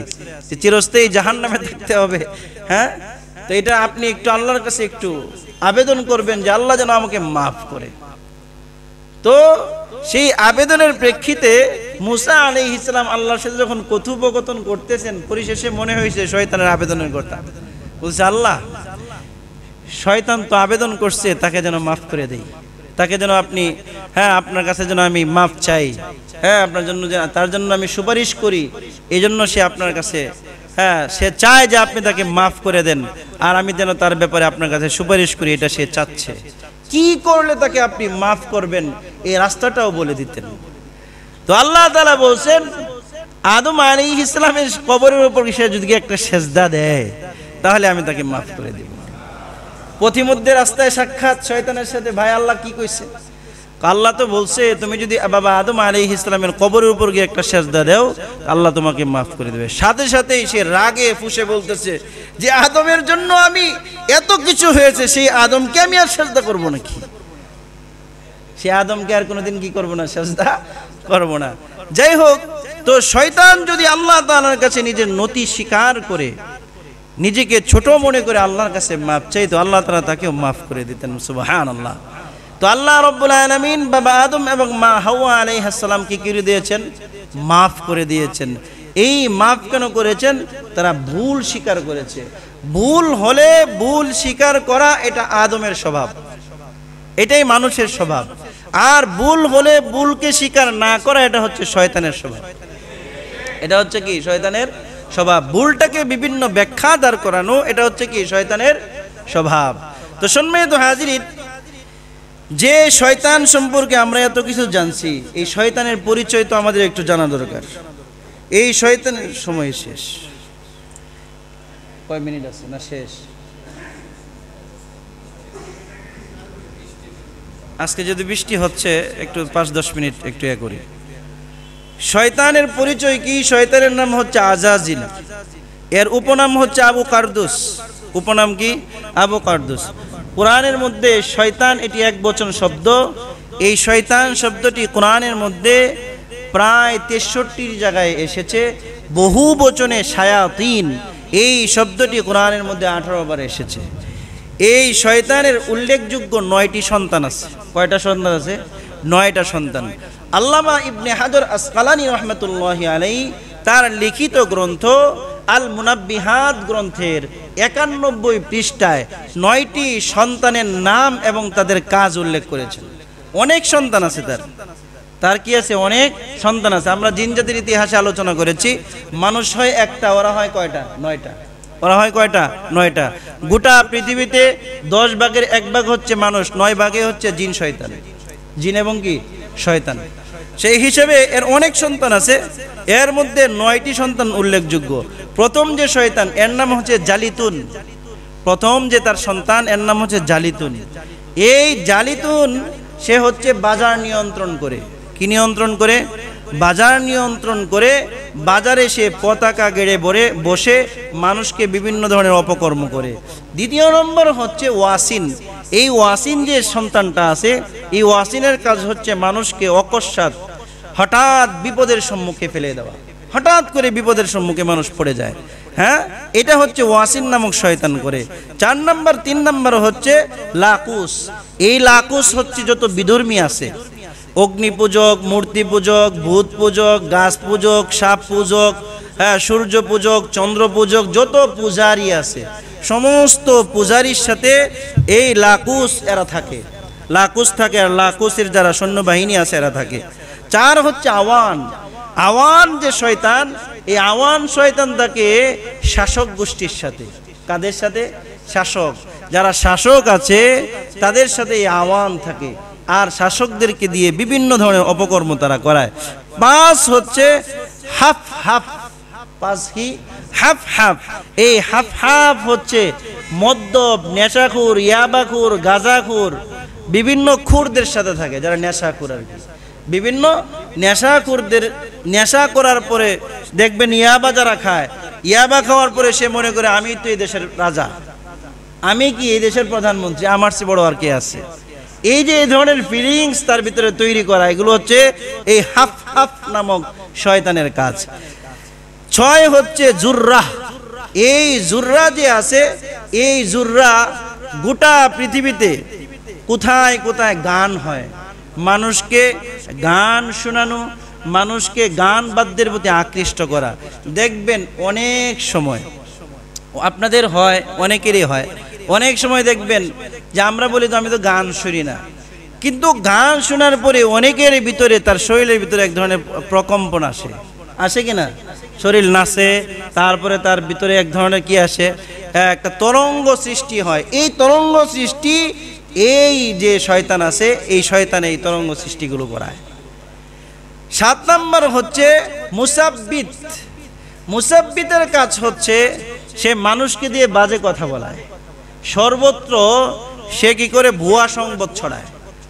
Speaker 1: চিরস্থায়ী জাহান নামে থাকতে হবে হ্যাঁ তো এটা আপনি একটু আল্লাহর কাছে একটু আবেদন করবেন যে আল্লাহ যেন আমাকে মাফ করে তো সেই আবেদনের প্রেক্ষিতে মুসা আলী ইসলাম আল্লাহর সাথে যখন কথোপকথন করতেছেন পরিশেষে মনে হয়েছে শয়তানের আবেদনের কথা বলছে আল্লাহ শয়তান তো আবেদন করছে তাকে যেন মাফ করে দেয় তাকে যেন আপনি হ্যাঁ আপনার কাছে যেন আমি মাফ চাই হ্যাঁ আপনার জন্য তার জন্য আমি সুপারিশ করি এই জন্য সে আপনার কাছে হ্যাঁ সে চায় যে আপনি তাকে মাফ করে দেন আর আমি যেন তার ব্যাপারে আপনার কাছে সুপারিশ করি এটা সে চাচ্ছে কি করলে তাকে আপনি মাফ করবেন এই রাস্তাটাও বলে দিতেন তো আল্লাহ তালা বলছেন আদম আলী ইসলামের কবরের উপর সে যদি একটা সেজদা দেয় তাহলে আমি তাকে মাফ করে দিব পথিমধ্যে রাস্তায় সাক্ষাৎ শয়তানের সাথে ভাই আল্লাহ কি কইছে আল্লাহ তো বলছে তুমি যদি বাবা আদম আলী ইসলামের কবরের উপর গিয়ে একটা সেজদা দেও আল্লাহ তোমাকে মাফ করে দেবে সাথে সাথেই সে রাগে ফুসে বলতেছে যে আদমের জন্য আমি এত কিছু হয়েছে সেই আদমকে আমি আর সেজদা করবো নাকি সে আদমকে আর কোনোদিন কি করবো না সেজদা করবো না যাই হোক তো শয়তান যদি আল্লাহ তালার কাছে নিজের নতি স্বীকার করে নিজেকে ছোট মনে করে আল্লাহর কাছে মাফ চাই তো আল্লাহ তারা তাকেও মাফ করে দিতেন সুবাহান আল্লাহ তো আল্লাহ রব্বুল আলমিন বাবা আদম এবং মা হাওয়া আলাই কি কিরে দিয়েছেন মাফ করে দিয়েছেন এই মাফ কেন করেছেন তারা ভুল স্বীকার করেছে ভুল হলে ভুল স্বীকার করা এটা আদমের স্বভাব এটাই মানুষের স্বভাব আর ভুল হলে ভুলকে স্বীকার না করা এটা হচ্ছে শয়তানের স্বভাব এটা হচ্ছে কি শয়তানের স্বভাব ভুলটাকে বিভিন্ন ব্যাখ্যা দাঁড় করানো এটা হচ্ছে কি শয়তানের স্বভাব তো সন্মেয় তো হাজিরিত যে শয়তান সম্পর্কে আমরা এত কিছু জানছি এই শয়তানের পরিচয় তো আমাদের একটু জানা দরকার এই শয়তানের সময় শেষ কয় মিনিট আছে না শেষ আজকে যদি বৃষ্টি হচ্ছে একটু পাঁচ দশ মিনিট একটু এ ইয়ে করি শয়তানের পরিচয় কি শয়তানের নাম হচ্ছে আজাজিল এর উপনাম হচ্ছে আবু কার্দুস উপনাম কি আবু কার্দুস কোরআনের মধ্যে শয়তান এটি এক বচন শব্দ এই শয়তান শব্দটি কোরআনের মধ্যে প্রায় তেষট্টির জায়গায় এসেছে বহু বচনে সায়াতিন এই শব্দটি কোরআনের মধ্যে আঠারো বার এসেছে এই শয়তানের উল্লেখযোগ্য নয়টি সন্তান আছে কয়টা সন্তান আছে নয়টা সন্তান আল্লামা ইবনে হাজর আসকালানি রহমতুল্লাহ আলাই তার লিখিত গ্রন্থ আল মুনাব্বিহাদ গ্রন্থের একানব্বই পৃষ্ঠায় নয়টি সন্তানের নাম এবং তাদের কাজ উল্লেখ করেছেন অনেক সন্তান আছে তার তার কি আছে অনেক সন্তান আছে আমরা জিন জাতির ইতিহাসে আলোচনা করেছি মানুষ হয় একটা ওরা হয় কয়টা নয়টা ওরা হয় কয়টা নয়টা গোটা পৃথিবীতে দশ ভাগের এক ভাগ হচ্ছে মানুষ নয় ভাগে হচ্ছে জিন শয়তান জিন এবং কি শয়তান সেই হিসেবে এর অনেক সন্তান আছে এর মধ্যে নয়টি সন্তান উল্লেখযোগ্য প্রথম যে শয়তান এর নাম হচ্ছে জালিতুন প্রথম যে তার সন্তান এর নাম হচ্ছে জালিতুন এই জালিতুন সে হচ্ছে বাজার নিয়ন্ত্রণ করে কি নিয়ন্ত্রণ করে বাজার নিয়ন্ত্রণ করে বাজারে সে পতাকা গেড়ে বরে বসে মানুষকে বিভিন্ন ধরনের অপকর্ম করে দ্বিতীয় নম্বর হচ্ছে ওয়াসিন এই ওয়াসিন যে সন্তানটা আছে এই ওয়াসিনের কাজ হচ্ছে মানুষকে অকস্মাত হঠাৎ বিপদের সম্মুখে ফেলে দেওয়া হঠাৎ করে বিপদের সম্মুখে মানুষ পড়ে যায় হ্যাঁ এটা হচ্ছে ওয়াসিন নামক শয়তান করে চার নাম্বার তিন নাম্বার হচ্ছে লাকুস এই লাকুস হচ্ছে যত বিধর্মী আছে অগ্নি পূজক মূর্তি পূজক ভূত পূজক গাছ পূজক সাপ পূজক হ্যাঁ সূর্য পূজক চন্দ্র পূজক যত পূজারি আছে সমস্ত পূজারির সাথে এই লাকুস এরা থাকে লাকুস থাকে আর লাকুসের যারা সৈন্যবাহিনী আছে এরা থাকে চার হচ্ছে আওয়ান আওয়ান যে শয়তান এই আওয়ান শয়তান তাকে শাসক গোষ্ঠীর সাথে কাদের সাথে শাসক যারা শাসক আছে তাদের সাথে এই আওয়ান থাকে আর শাসকদেরকে দিয়ে বিভিন্ন ধরনের অপকর্ম তারা করায় পাঁচ হচ্ছে হাফ হাফ পাঁচ কি হাফ হাফ এই হাফ হাফ হচ্ছে মদ্যপ নেশাখুর ইয়াবাখুর গাঁজাখুর বিভিন্ন খুরদের সাথে থাকে যারা নেশাখুর আর কি বিভিন্ন নেশাখুরদের নেশা করার পরে দেখবেন ইয়াবা যারা খায় ইয়াবা খাওয়ার পরে সে মনে করে আমি তো এই দেশের রাজা আমি কি এই দেশের প্রধানমন্ত্রী আমার চেয়ে বড় আর কে আছে এই যে এই ধরনের ফিলিংস তার ভিতরে তৈরি করা এগুলো হচ্ছে এই হাফ হাফ নামক শয়তানের কাজ ছয় হচ্ছে জুররাহ এই জুর্রা যে আছে এই জুর্রা গোটা পৃথিবীতে কোথায় কোথায় গান হয় মানুষকে গান শোনানো মানুষকে গান বাদ্যের প্রতি আকৃষ্ট করা দেখবেন অনেক সময় আপনাদের হয় অনেকেরই হয় অনেক সময় দেখবেন যে আমরা বলি তো আমি তো গান শুনি না কিন্তু গান শোনার পরে অনেকের ভিতরে তার শরীরের ভিতরে এক ধরনের প্রকম্পন আসে আসে কি না শরীর নাচে তারপরে তার ভিতরে এক ধরনের কি আসে হ্যাঁ, একটা তরঙ্গ সৃষ্টি হয় এই তরঙ্গ সৃষ্টি এই যে শয়তান আছে এই শয়তান এই তরঙ্গ সৃষ্টিগুলো করায় সাত নম্বর হচ্ছে মুসাব্বিত মুসাব্বিতের কাজ হচ্ছে সে মানুষকে দিয়ে বাজে কথা বলায় সর্বত্র সে কি করে ভুয়া সংবাদ ছড়ায়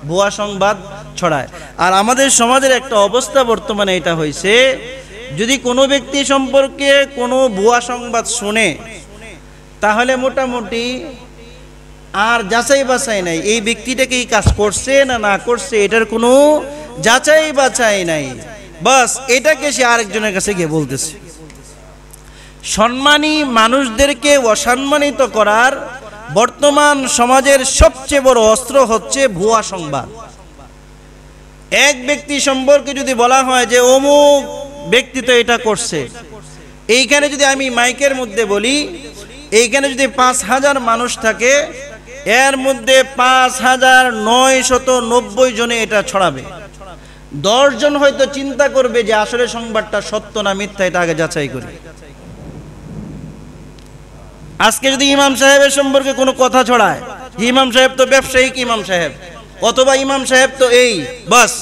Speaker 1: ভুয়া সংবাদ ছড়ায় আর আমাদের সমাজের একটা অবস্থা বর্তমানে এটা হয়েছে যদি কোনো ব্যক্তি সম্পর্কে কোনো ভুয়া সংবাদ শুনে তাহলে মোটামুটি আর যাচাই বাছাই নাই এই ব্যক্তিটা কি কাজ করছে না না করছে এটার কোনো যাচাই বাছাই নাই বাস এটাকে সে আরেকজনের কাছে গিয়ে বলতেছে সম্মানী মানুষদেরকে অসম্মানিত করার বর্তমান সমাজের সবচেয়ে বড় অস্ত্র হচ্ছে ভুয়া সংবাদ এক ব্যক্তি সম্পর্কে যদি বলা হয় যে অমুক ব্যক্তি তো এটা করছে এইখানে যদি আমি মাইকের মধ্যে বলি এইখানে যদি পাঁচ হাজার মানুষ থাকে এর মধ্যে পাঁচ হাজার নয় শত নব্বই জনে এটা ছড়াবে দশজন হয়তো চিন্তা করবে যে আসলে সংবাদটা সত্য না মিথ্যা এটা আগে যাচাই করি আজকে যদি ইমাম সাহেবের সম্পর্কে কোনো কথা ছড়ায় ইমাম সাহেব তো ব্যবসায়িক ইমাম সাহেব অথবা ইমাম সাহেব তো এই বাস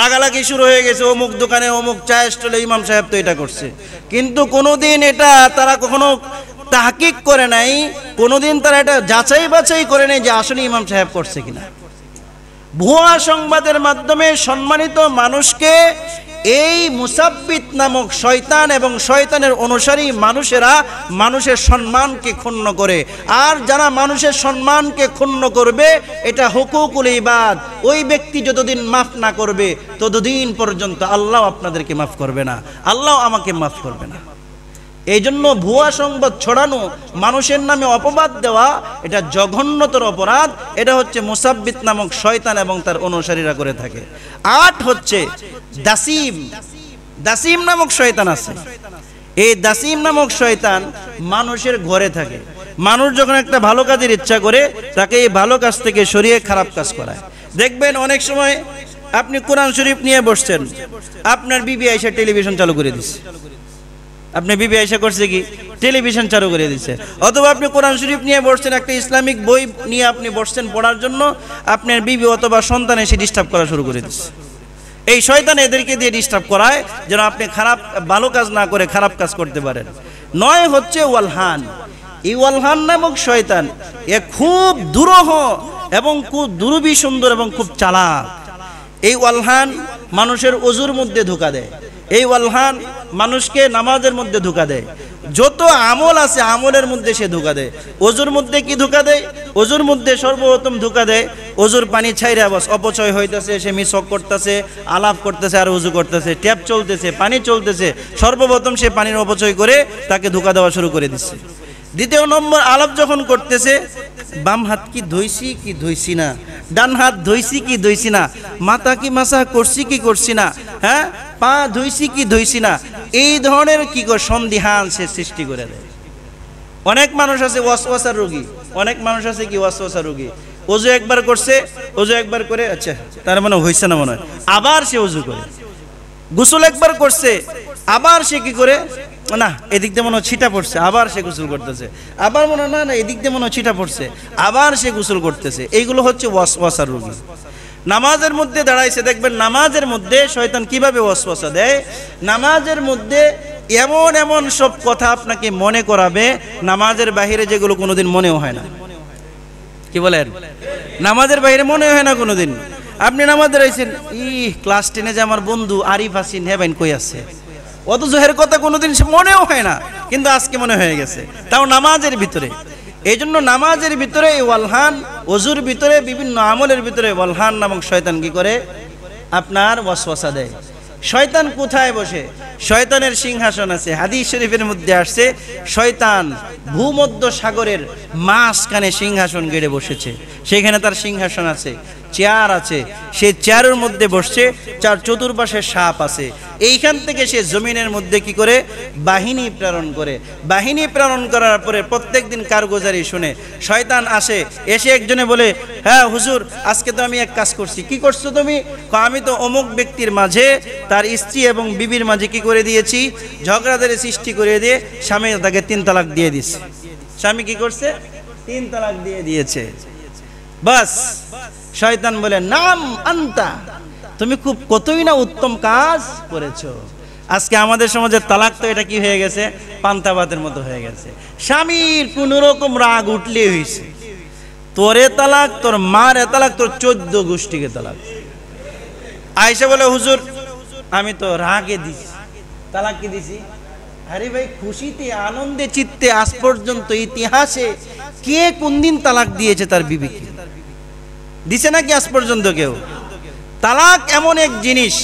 Speaker 1: লাগালাগি শুরু হয়ে গেছে অমুক দোকানে অমুক চা স্টলে ইমাম সাহেব তো এটা করছে কিন্তু কোনোদিন এটা তারা কখনো তাহকিক করে নাই কোনোদিন তারা এটা যাচাই বাছাই করে নেই যে আসলে ইমাম সাহেব করছে কিনা ভুয়া সংবাদের মাধ্যমে সম্মানিত মানুষকে এই মুসাব্বিত নামক শয়তান এবং শয়তানের অনুসারী মানুষেরা মানুষের সম্মানকে ক্ষুণ্ণ করে আর যারা মানুষের সম্মানকে ক্ষুণ্ণ করবে এটা হুকুকুল ইবাদ ওই ব্যক্তি যতদিন মাফ না করবে ততদিন পর্যন্ত আল্লাহ আপনাদেরকে মাফ করবে না আল্লাহ আমাকে মাফ করবে না এই জন্য ভুয়া সংবাদ ছড়ানো মানুষের নামে অপবাদ দেওয়া এটা জঘন্যতর অপরাধ এটা হচ্ছে মুসাব্বিত নামক শয়তান এবং তার অনুসারীরা করে থাকে আট হচ্ছে দাসিম দাসিম নামক শয়তান আছে এই দাসিম নামক শয়তান মানুষের ঘরে থাকে মানুষ যখন একটা ভালো কাজের ইচ্ছা করে তাকে এই ভালো কাজ থেকে সরিয়ে খারাপ কাজ করায় দেখবেন অনেক সময় আপনি কোরআন শরীফ নিয়ে বসছেন আপনার বিবি আইসা টেলিভিশন চালু করে দিচ্ছে আপনি বিবি আয়সা করছে কি টেলিভিশন চালু করে দিচ্ছে অথবা আপনি কোরআন শরীফ নিয়ে বসছেন একটা ইসলামিক বই নিয়ে আপনি বসছেন পড়ার জন্য আপনার বিবি অথবা সন্তান এসে ডিস্টার্ব করা শুরু করে দিচ্ছে এই শয়তান এদেরকে দিয়ে ডিস্টার্ব করায় যেন আপনি খারাপ ভালো কাজ না করে খারাপ কাজ করতে পারেন নয় হচ্ছে ওয়ালহান এই ওয়ালহান নামক শয়তান এ খুব দুরহ এবং খুব দুরবি সুন্দর এবং খুব চালাক এই ওয়ালহান মানুষের অজুর মধ্যে ধোকা দেয় এই ওয়ালহান মানুষকে নামাজের মধ্যে ধোকা দেয় যত আমল আছে আমলের মধ্যে সে ধোকা দেয় অজুর মধ্যে কি ধোকা দেয় অজুর মধ্যে সর্বপ্রথম ধোকা দেয় অজুর পানি ছাইরা বস অপচয় হইতেছে সে মিসক করতেছে আলাপ করতেছে আর উজু করতেছে ট্যাপ চলতেছে পানি চলতেছে সর্বপ্রথম সে পানির অপচয় করে তাকে ধোকা দেওয়া শুরু করে দিচ্ছে দ্বিতীয় নম্বর আলাপ যখন করতেছে বাম হাত কি ধুইছি কি ধুইছি না ডান হাত ধইছি কি ধইছি না মাথা কি মাসা করছি কি করছি না হ্যাঁ পা ধুইছি কি ধুইছি না এই ধরনের কি সন্দিহান সে সৃষ্টি করে দেয় অনেক মানুষ আছে ওয়াসওয়াসার রোগী অনেক মানুষ আছে কি ওয়াসওয়াসার রোগী ওজু একবার করছে ওজু একবার করে আচ্ছা তার মানে হয়েছে না মনে হয় আবার সে অজু করে গোসল একবার করছে আবার সে কি করে না এদিক দিয়ে মনে হয় ছিটা পড়ছে আবার সে গোসল করতেছে আবার মনে হয় না না এদিক দিয়ে মনে হয় ছিটা পড়ছে আবার সে গোসল করতেছে এইগুলো হচ্ছে ওয়াসওয়াসার রোগী নামাজের মধ্যে দাঁড়াইছে দেখবেন নামাজের মধ্যে শয়তান কিভাবে ওয়াসওয়াসা দেয় নামাজের মধ্যে এমন এমন সব কথা আপনাকে মনে করাবে নামাজের বাহিরে যেগুলো কোনোদিন মনেও হয় না কি বলেন নামাজের বাহিরে মনে হয় না কোনোদিন আপনি নামাজে রয়েছেন ই ক্লাস টেনে যে আমার বন্ধু আরিফ আসিন হেবাইন হ্যাঁ কই আছে অত জোহের কথা কোনোদিন মনেও হয় না কিন্তু আজকে মনে হয়ে গেছে তাও নামাজের ভিতরে এই জন্য নামাজের ভিতরে ওয়ালহান অজুর ভিতরে বিভিন্ন আমলের ভিতরে ওয়ালহান নামক শয়তান কি করে আপনার ওয়াসওয়াসা দেয় শয়তান কোথায় বসে শয়তানের সিংহাসন আছে হাদিস শরীফের মধ্যে আসছে শয়তান ভূমধ্য সাগরের মাঝখানে সিংহাসন গেড়ে বসেছে সেখানে তার সিংহাসন আছে চেয়ার আছে সে চেয়ারের মধ্যে বসছে চার চতুর্পাশে সাপ আছে এইখান থেকে সে জমিনের মধ্যে কি করে বাহিনী প্রেরণ করে বাহিনী প্রেরণ করার পরে প্রত্যেক দিন কারগোজারি শুনে শয়তান আসে এসে একজনে বলে হ্যাঁ হুজুর আজকে তো আমি এক কাজ করছি কি করছো তুমি আমি তো অমুক ব্যক্তির মাঝে তার স্ত্রী এবং বিবির মাঝে কি করে দিয়েছি ঝগড়াদের সৃষ্টি করে দিয়ে স্বামী তাকে তিন তালাক দিয়ে দিচ্ছে স্বামী কি করছে তিন তালাক দিয়ে দিয়েছে বাস শয়তান বলে নাম আন্তা তুমি খুব কতই না উত্তম কাজ করেছো আজকে আমাদের সমাজে তালাক তো এটা কি হয়ে গেছে পান্তাবাদের মতো হয়ে গেছে স্বামীর কোনো রকম রাগ উঠলে হয়েছে তোরে তালাক তোর মার তালাক তোর চোদ্দ গোষ্ঠীকে তালাক আয়সা বলে হুজুর আমি তো রাগে দিছি তালাক কি দিছি আরে ভাই খুশিতে আনন্দে চিত্তে আজ পর্যন্ত ইতিহাসে কে কোন দিন তালাক দিয়েছে তার বিবিকে দিছে নাকি আজ পর্যন্ত কেউ তালাক এমন এক জিনিস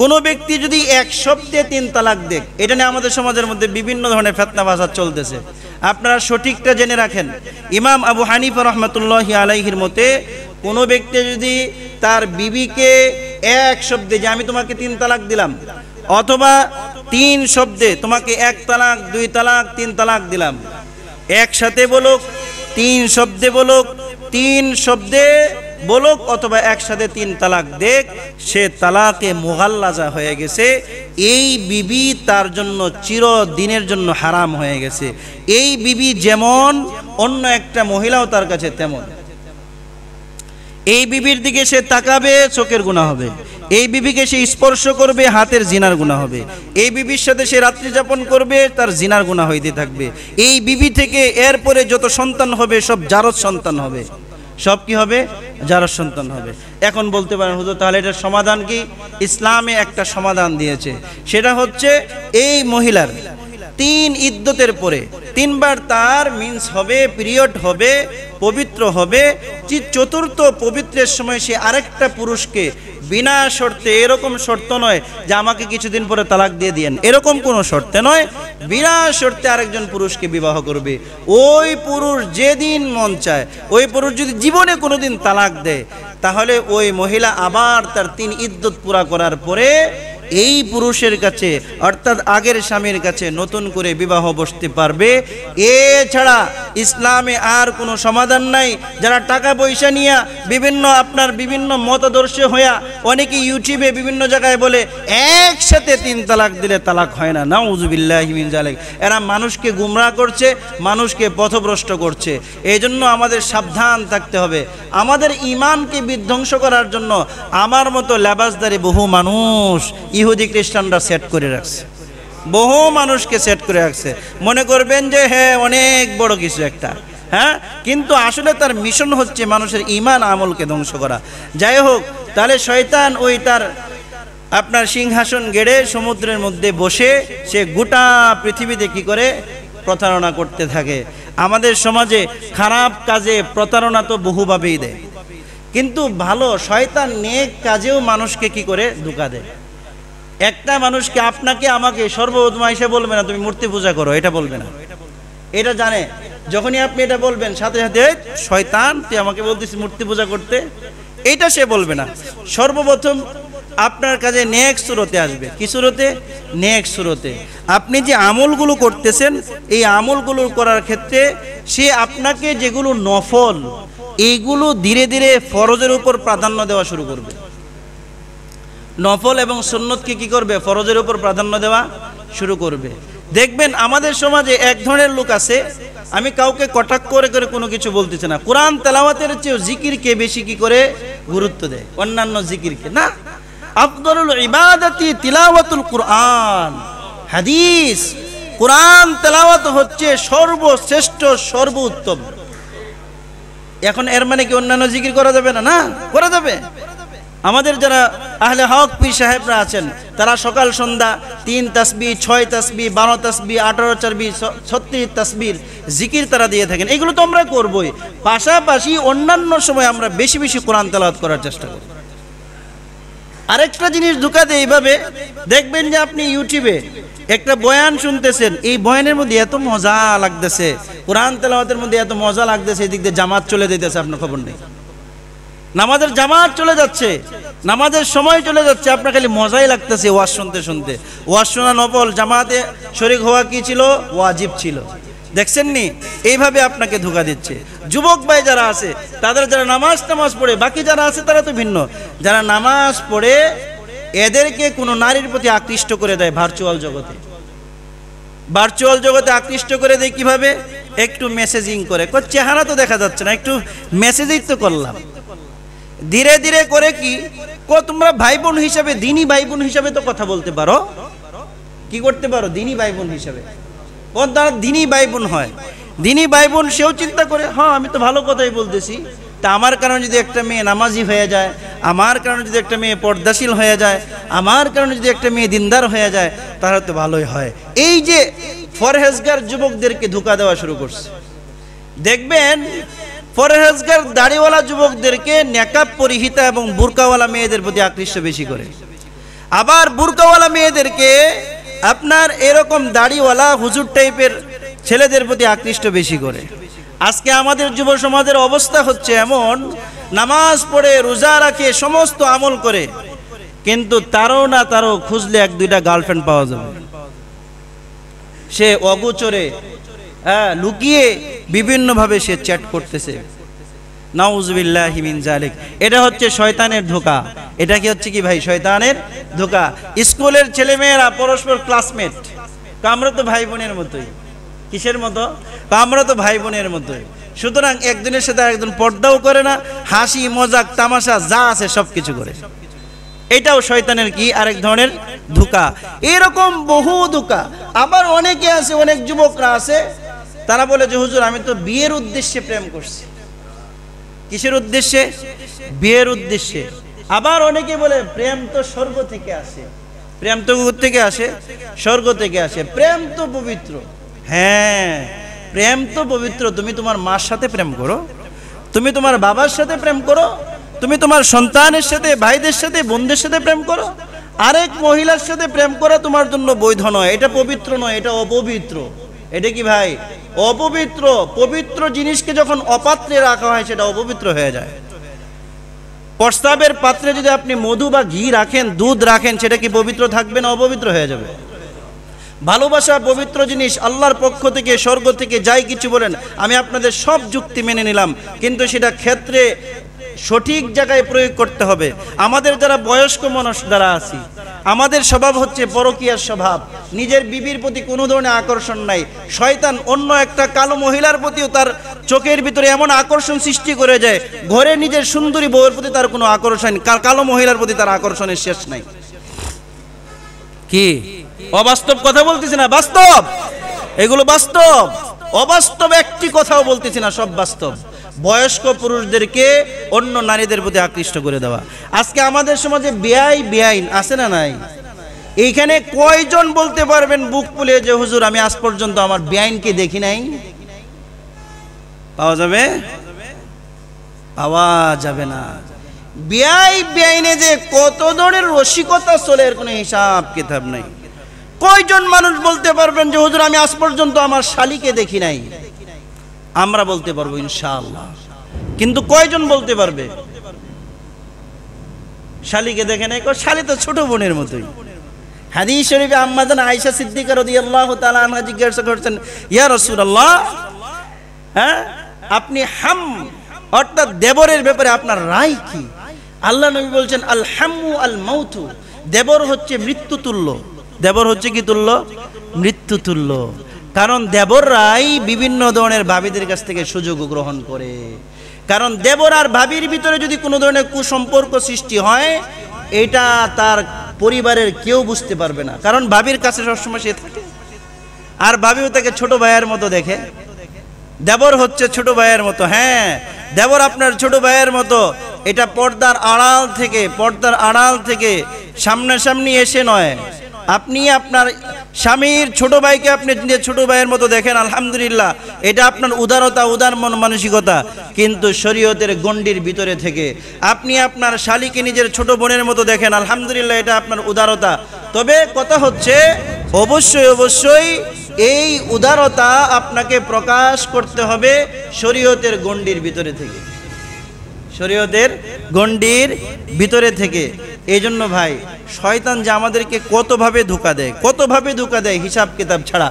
Speaker 1: কোনো ব্যক্তি যদি এক সপ্তাহে তিন তালাক দেখ এটা নিয়ে আমাদের সমাজের মধ্যে বিভিন্ন ধরনের ফেতনা বাজার চলতেছে আপনারা সঠিকটা জেনে রাখেন ইমাম আবু হানিফ রহমতুল্লাহ আলাইহির মতে কোনো ব্যক্তি যদি তার বিবিকে এক শব্দে যে আমি তোমাকে তিন তালাক দিলাম অথবা তিন শব্দে তোমাকে এক তালাক দুই তালাক তিন তালাক দিলাম একসাথে বলুক তিন শব্দে বলুক তিন শব্দে বলুক অথবা একসাথে তিন তালাক দেখ সে তালাকে মোহাল্লাজা হয়ে গেছে এই বিবি তার জন্য চিরদিনের জন্য হারাম হয়ে গেছে এই বিবি যেমন অন্য একটা মহিলাও তার কাছে তেমন এই বিবির দিকে সে তাকাবে চোখের গুণা হবে এই বিবিকে সে স্পর্শ করবে হাতের জিনার গুণা হবে এই বিবির সাথে সে রাত্রি যাপন করবে তার জিনার গুণা হইতে থাকবে এই বিবি থেকে এরপরে যত সন্তান হবে সব জারদ সন্তান হবে সব কি হবে যারা সন্তান হবে এখন বলতে পারেন হুজুর তাহলে এটার সমাধান কি ইসলামে একটা সমাধান দিয়েছে সেটা হচ্ছে এই মহিলার তিন ইদ্যতের পরে তিনবার তার মিন্স হবে পিরিয়ড হবে পবিত্র হবে যে চতুর্থ পবিত্রের সময় সে আরেকটা পুরুষকে বিনা শর্তে এরকম শর্ত নয় যে আমাকে কিছুদিন পরে তালাক দিয়ে দিয়েন এরকম কোনো শর্তে নয় বিনা শর্তে আরেকজন পুরুষকে বিবাহ করবে ওই পুরুষ যেদিন মন চায় ওই পুরুষ যদি জীবনে কোনো দিন তালাক দেয় তাহলে ওই মহিলা আবার তার তিন ইদ্যুৎ পুরা করার পরে এই পুরুষের কাছে অর্থাৎ আগের স্বামীর কাছে নতুন করে বিবাহ বসতে পারবে এছাড়া ইসলামে আর কোনো সমাধান নাই যারা টাকা পয়সা নিয়ে বিভিন্ন আপনার বিভিন্ন মতাদর্শ হইয়া অনেকে ইউটিউবে বিভিন্ন জায়গায় বলে একসাথে তিন তালাক দিলে তালাক হয় না না উজুবিল্লাহিমিন জালেক এরা মানুষকে গুমরা করছে মানুষকে পথভ্রষ্ট করছে এই জন্য আমাদের সাবধান থাকতে হবে আমাদের ইমানকে বিধ্বংস করার জন্য আমার মতো লেবাসদারি বহু মানুষ ইহুদি খ্রিস্টানরা সেট করে রাখছে বহু মানুষকে সেট করে রাখছে মনে করবেন যে হ্যাঁ অনেক বড় কিছু একটা হ্যাঁ কিন্তু আসলে তার মিশন হচ্ছে মানুষের ইমান আমলকে ধ্বংস করা যাই হোক তাহলে শয়তান ওই তার আপনার সিংহাসন গেড়ে সমুদ্রের মধ্যে বসে সে গোটা পৃথিবীতে কি করে প্রতারণা করতে থাকে আমাদের সমাজে খারাপ কাজে প্রতারণা তো বহুভাবেই দেয় কিন্তু ভালো শয়তান নেক কাজেও মানুষকে কি করে ধোকা দেয় একটা মানুষকে আপনাকে আমাকে সর্বোধমা এসে বলবে না তুমি মূর্তি পূজা করো এটা বলবে না এটা জানে যখনই আপনি এটা বলবেন সাথে সাথে শয়তান তুই আমাকে বলতেছি মূর্তি পূজা করতে এটা সে বলবে না সর্বপ্রথম আপনার কাছে নেক সুরতে আসবে কি সুরতে নেক সুরতে আপনি যে আমলগুলো করতেছেন এই আমলগুলো করার ক্ষেত্রে সে আপনাকে যেগুলো নফল এইগুলো ধীরে ধীরে ফরজের উপর প্রাধান্য দেওয়া শুরু করবে নফল এবং সন্ন্যতকে কি করবে ফরজের উপর প্রাধান্য দেওয়া শুরু করবে দেখবেন আমাদের সমাজে এক ধরনের লোক আছে আমি কাউকে কটাক করে করে কোনো কিছু বলতেছে না কোরআন তেলাওয়াতের চেয়েও জিকিরকে বেশি কি করে গুরুত্ব দেয় অন্যান্য জিকিরকে না আফদরুল ইবাদতি তিলাওয়াতুল কোরআন হাদিস কোরআন তেলাওয়াত হচ্ছে সর্বশ্রেষ্ঠ সর্ব উত্তম এখন এর মানে কি অন্যান্য জিকির করা যাবে না না করা যাবে আমাদের যারা আহলে হক পীর সাহেবরা আছেন তারা সকাল সন্ধ্যা তিন তাসবি ছয় তাসবি বারো তাসবি আঠারো চারবি ছত্রিশ তাসবির জিকির তারা দিয়ে থাকেন এগুলো তো আমরা করবই পাশাপাশি অন্যান্য সময় আমরা বেশি বেশি কোরআন তেলাওয়াত করার চেষ্টা করি আরেকটা জিনিস ঢুকাতে এইভাবে দেখবেন যে আপনি ইউটিউবে একটা বয়ান শুনতেছেন এই বয়ানের মধ্যে এত মজা লাগতেছে কোরআন তেলাওয়াতের মধ্যে এত মজা লাগতেছে এদিক দিয়ে জামাত চলে যেতেছে আপনার খবর নেই নামাজের জামাত চলে যাচ্ছে নামাজের সময় চলে যাচ্ছে আপনার খালি মজাই লাগতেছে ওয়াজ শুনতে শুনতে ওয়াজ শোনা নবল জামাতে শরিক হওয়া কি ছিল ওয়াজিব ছিল দেখছেননি এইভাবে আপনাকে ধোকা দিচ্ছে যুবক ভাই যারা আছে তাদের যারা নামাজ টামাজ পড়ে বাকি যারা আছে তারা তো ভিন্ন যারা নামাজ পড়ে এদেরকে কোনো নারীর প্রতি আকৃষ্ট করে দেয় ভার্চুয়াল জগতে ভার্চুয়াল জগতে আকৃষ্ট করে দেয় কিভাবে একটু মেসেজিং করে চেহারা তো দেখা যাচ্ছে না একটু মেসেজই তো করলাম ধীরে ধীরে করে কি কো তোমরা ভাই বোন হিসাবে দিনী ভাই বোন হিসাবে তো কথা বলতে পারো কি করতে পারো দিনী ভাই বোন হিসাবে কোন তারা দিনী ভাই বোন হয় দিনী ভাই বোন সেও চিন্তা করে হ্যাঁ আমি তো ভালো কথাই বলতেছি তা আমার কারণে যদি একটা মেয়ে নামাজি হয়ে যায় আমার কারণে যদি একটা মেয়ে পর্দাশীল হয়ে যায় আমার কারণে যদি একটা মেয়ে দিনদার হয়ে যায় তাহলে তো ভালোই হয় এই যে ফরহেজগার যুবকদেরকে ধোকা দেওয়া শুরু করছে দেখবেন ফরেহেজগার দাড়িওয়ালা যুবকদেরকে নেকাব পরিহিতা এবং বুরকাওয়ালা মেয়েদের প্রতি আকৃষ্ট বেশি করে আবার বুরকাওয়ালা মেয়েদেরকে আপনার এরকম দাড়িওয়ালা হুজুর টাইপের ছেলেদের প্রতি আকৃষ্ট বেশি করে আজকে আমাদের যুব সমাজের অবস্থা হচ্ছে এমন নামাজ পড়ে রোজা রাখে সমস্ত আমল করে কিন্তু তারও না তারও খুঁজলে এক দুইটা গার্লফ্রেন্ড পাওয়া যাবে সে অগোচরে হ্যাঁ লুকিয়ে বিভিন্নভাবে সে চ্যাট করতেছে এটা হচ্ছে শয়তানের ধোকা এটা কি হচ্ছে কি ভাই শয়তানের ধোকা স্কুলের ছেলেমেয়েরা পরস্পর ক্লাসমেট আমরা তো ভাই বোনের মতোই কিসের মতো আমরা তো ভাই বোনের মতোই সুতরাং একদিনের সাথে একজন পর্দাও করে না হাসি মজাক তামাশা যা আছে সব কিছু করে এটাও শয়তানের কি আরেক ধরনের ধোকা এরকম বহু ধোকা আবার অনেকে আছে অনেক যুবকরা আছে তারা বলে যে হুজুর আমি তো বিয়ের উদ্দেশ্যে প্রেম করছি কিসের উদ্দেশ্যে বিয়ের উদ্দেশ্যে আবার অনেকে বলে প্রেম তো স্বর্গ থেকে আসে প্রেম তো থেকে আসে স্বর্গ থেকে আসে প্রেম তো পবিত্র হ্যাঁ প্রেম তো পবিত্র তুমি তোমার মার সাথে প্রেম করো তুমি তোমার বাবার সাথে প্রেম করো তুমি তোমার সন্তানের সাথে ভাইদের সাথে বোনদের সাথে প্রেম করো আরেক মহিলার সাথে প্রেম করা তোমার জন্য বৈধ নয় এটা পবিত্র নয় এটা অপবিত্র এটা কি ভাই অপবিত্র পবিত্র জিনিসকে যখন অপাত্রে রাখা হয় সেটা অপবিত্র হয়ে যায় প্রস্তাবের পাত্রে যদি আপনি মধু বা ঘি রাখেন দুধ রাখেন সেটা কি পবিত্র থাকবে না অপবিত্র হয়ে যাবে ভালোবাসা পবিত্র জিনিস আল্লাহর পক্ষ থেকে স্বর্গ থেকে যাই কিছু বলেন আমি আপনাদের সব যুক্তি মেনে নিলাম কিন্তু সেটা ক্ষেত্রে সঠিক জায়গায় প্রয়োগ করতে হবে আমাদের যারা বয়স্ক মানুষ যারা আছি আমাদের স্বভাব হচ্ছে পরকিয়ার স্বভাব নিজের বিবির প্রতি কোনো ধরনের আকর্ষণ নাই শয়তান অন্য একটা কালো মহিলার প্রতিও তার চোখের ভিতরে এমন আকর্ষণ সৃষ্টি করে যায় ঘরে নিজের সুন্দরী বউয়ের প্রতি তার কোনো আকর্ষণ কালো মহিলার প্রতি তার আকর্ষণের শেষ নাই কি অবাস্তব কথা বলতেছি না বাস্তব এগুলো বাস্তব অবাস্তব একটি কথাও বলতেছি না সব বাস্তব বয়স্ক পুরুষদেরকে অন্য নারীদের প্রতি আকৃষ্ট করে দেওয়া আজকে আমাদের সমাজে বেআই বেআইন আছে না নাই এইখানে কয়জন বলতে পারবেন বুক পুলে যে হুজুর আমি আজ পর্যন্ত আমার বেআইনকে দেখি নাই পাওয়া যাবে পাওয়া যাবে না বেআই বেআইনে যে কত ধরনের রসিকতা চলে এর কোনো হিসাব কিতাব নাই কয়জন মানুষ বলতে পারবেন যে হুজুর আমি আজ পর্যন্ত আমার শালিকে দেখি নাই আমরা বলতে পারবো ইনশাআল্লাহ কিন্তু কয়জন বলতে পারবে শালিকে দেখেন এক শালি তো ছোট বোনের মতোই হাদিস শরীফে আম্মাদান আয়েশা সিদ্দিকা রাদিয়াল্লাহু তাআলা আনহা জিজ্ঞাসা করছেন ইয়া রাসূলুল্লাহ হ্যাঁ আপনি হাম অর্থাৎ দেবরের ব্যাপারে আপনার রায় কি আল্লাহ নবী বলছেন আল হামু আল মাউতু দেবর হচ্ছে মৃত্যু তুল্য দেবর হচ্ছে কি তুল্য মৃত্যু তুল্য কারণ দেবরাই বিভিন্ন ধরনের ভাবিদের কাছ থেকে সুযোগ গ্রহণ করে কারণ দেবর আর ভাবির ভিতরে যদি কোনো ধরনের কুসম্পর্ক সৃষ্টি হয় এটা তার পরিবারের কেউ বুঝতে পারবে না কারণ ভাবির কাছে সবসময় সে থাকে আর ভাবিও তাকে ছোট ভাইয়ের মতো দেখে দেবর হচ্ছে ছোট ভাইয়ের মতো হ্যাঁ দেবর আপনার ছোট ভাইয়ের মতো এটা পর্দার আড়াল থেকে পর্দার আড়াল থেকে সামনাসামনি এসে নয় আপনি আপনার স্বামীর ছোট ভাইকে আপনি ছোট ভাইয়ের মতো দেখেন আলহামদুলিল্লাহ এটা আপনার উদারতা উদার মন মানসিকতা কিন্তু শরীয়তের গণ্ডির ভিতরে থেকে আপনি আপনার শালিকে নিজের ছোট বোনের মতো দেখেন আলহামদুলিল্লাহ এটা আপনার উদারতা তবে কথা হচ্ছে অবশ্যই অবশ্যই এই উদারতা আপনাকে প্রকাশ করতে হবে শরীয়তের গণ্ডির ভিতরে থেকে শরীয়তের গণ্ডির ভিতরে থেকে এই জন্য ভাই শয়তান যে আমাদেরকে কতভাবে ধোকা দেয় কতভাবে ধোকা দেয় হিসাব কিতাব ছাড়া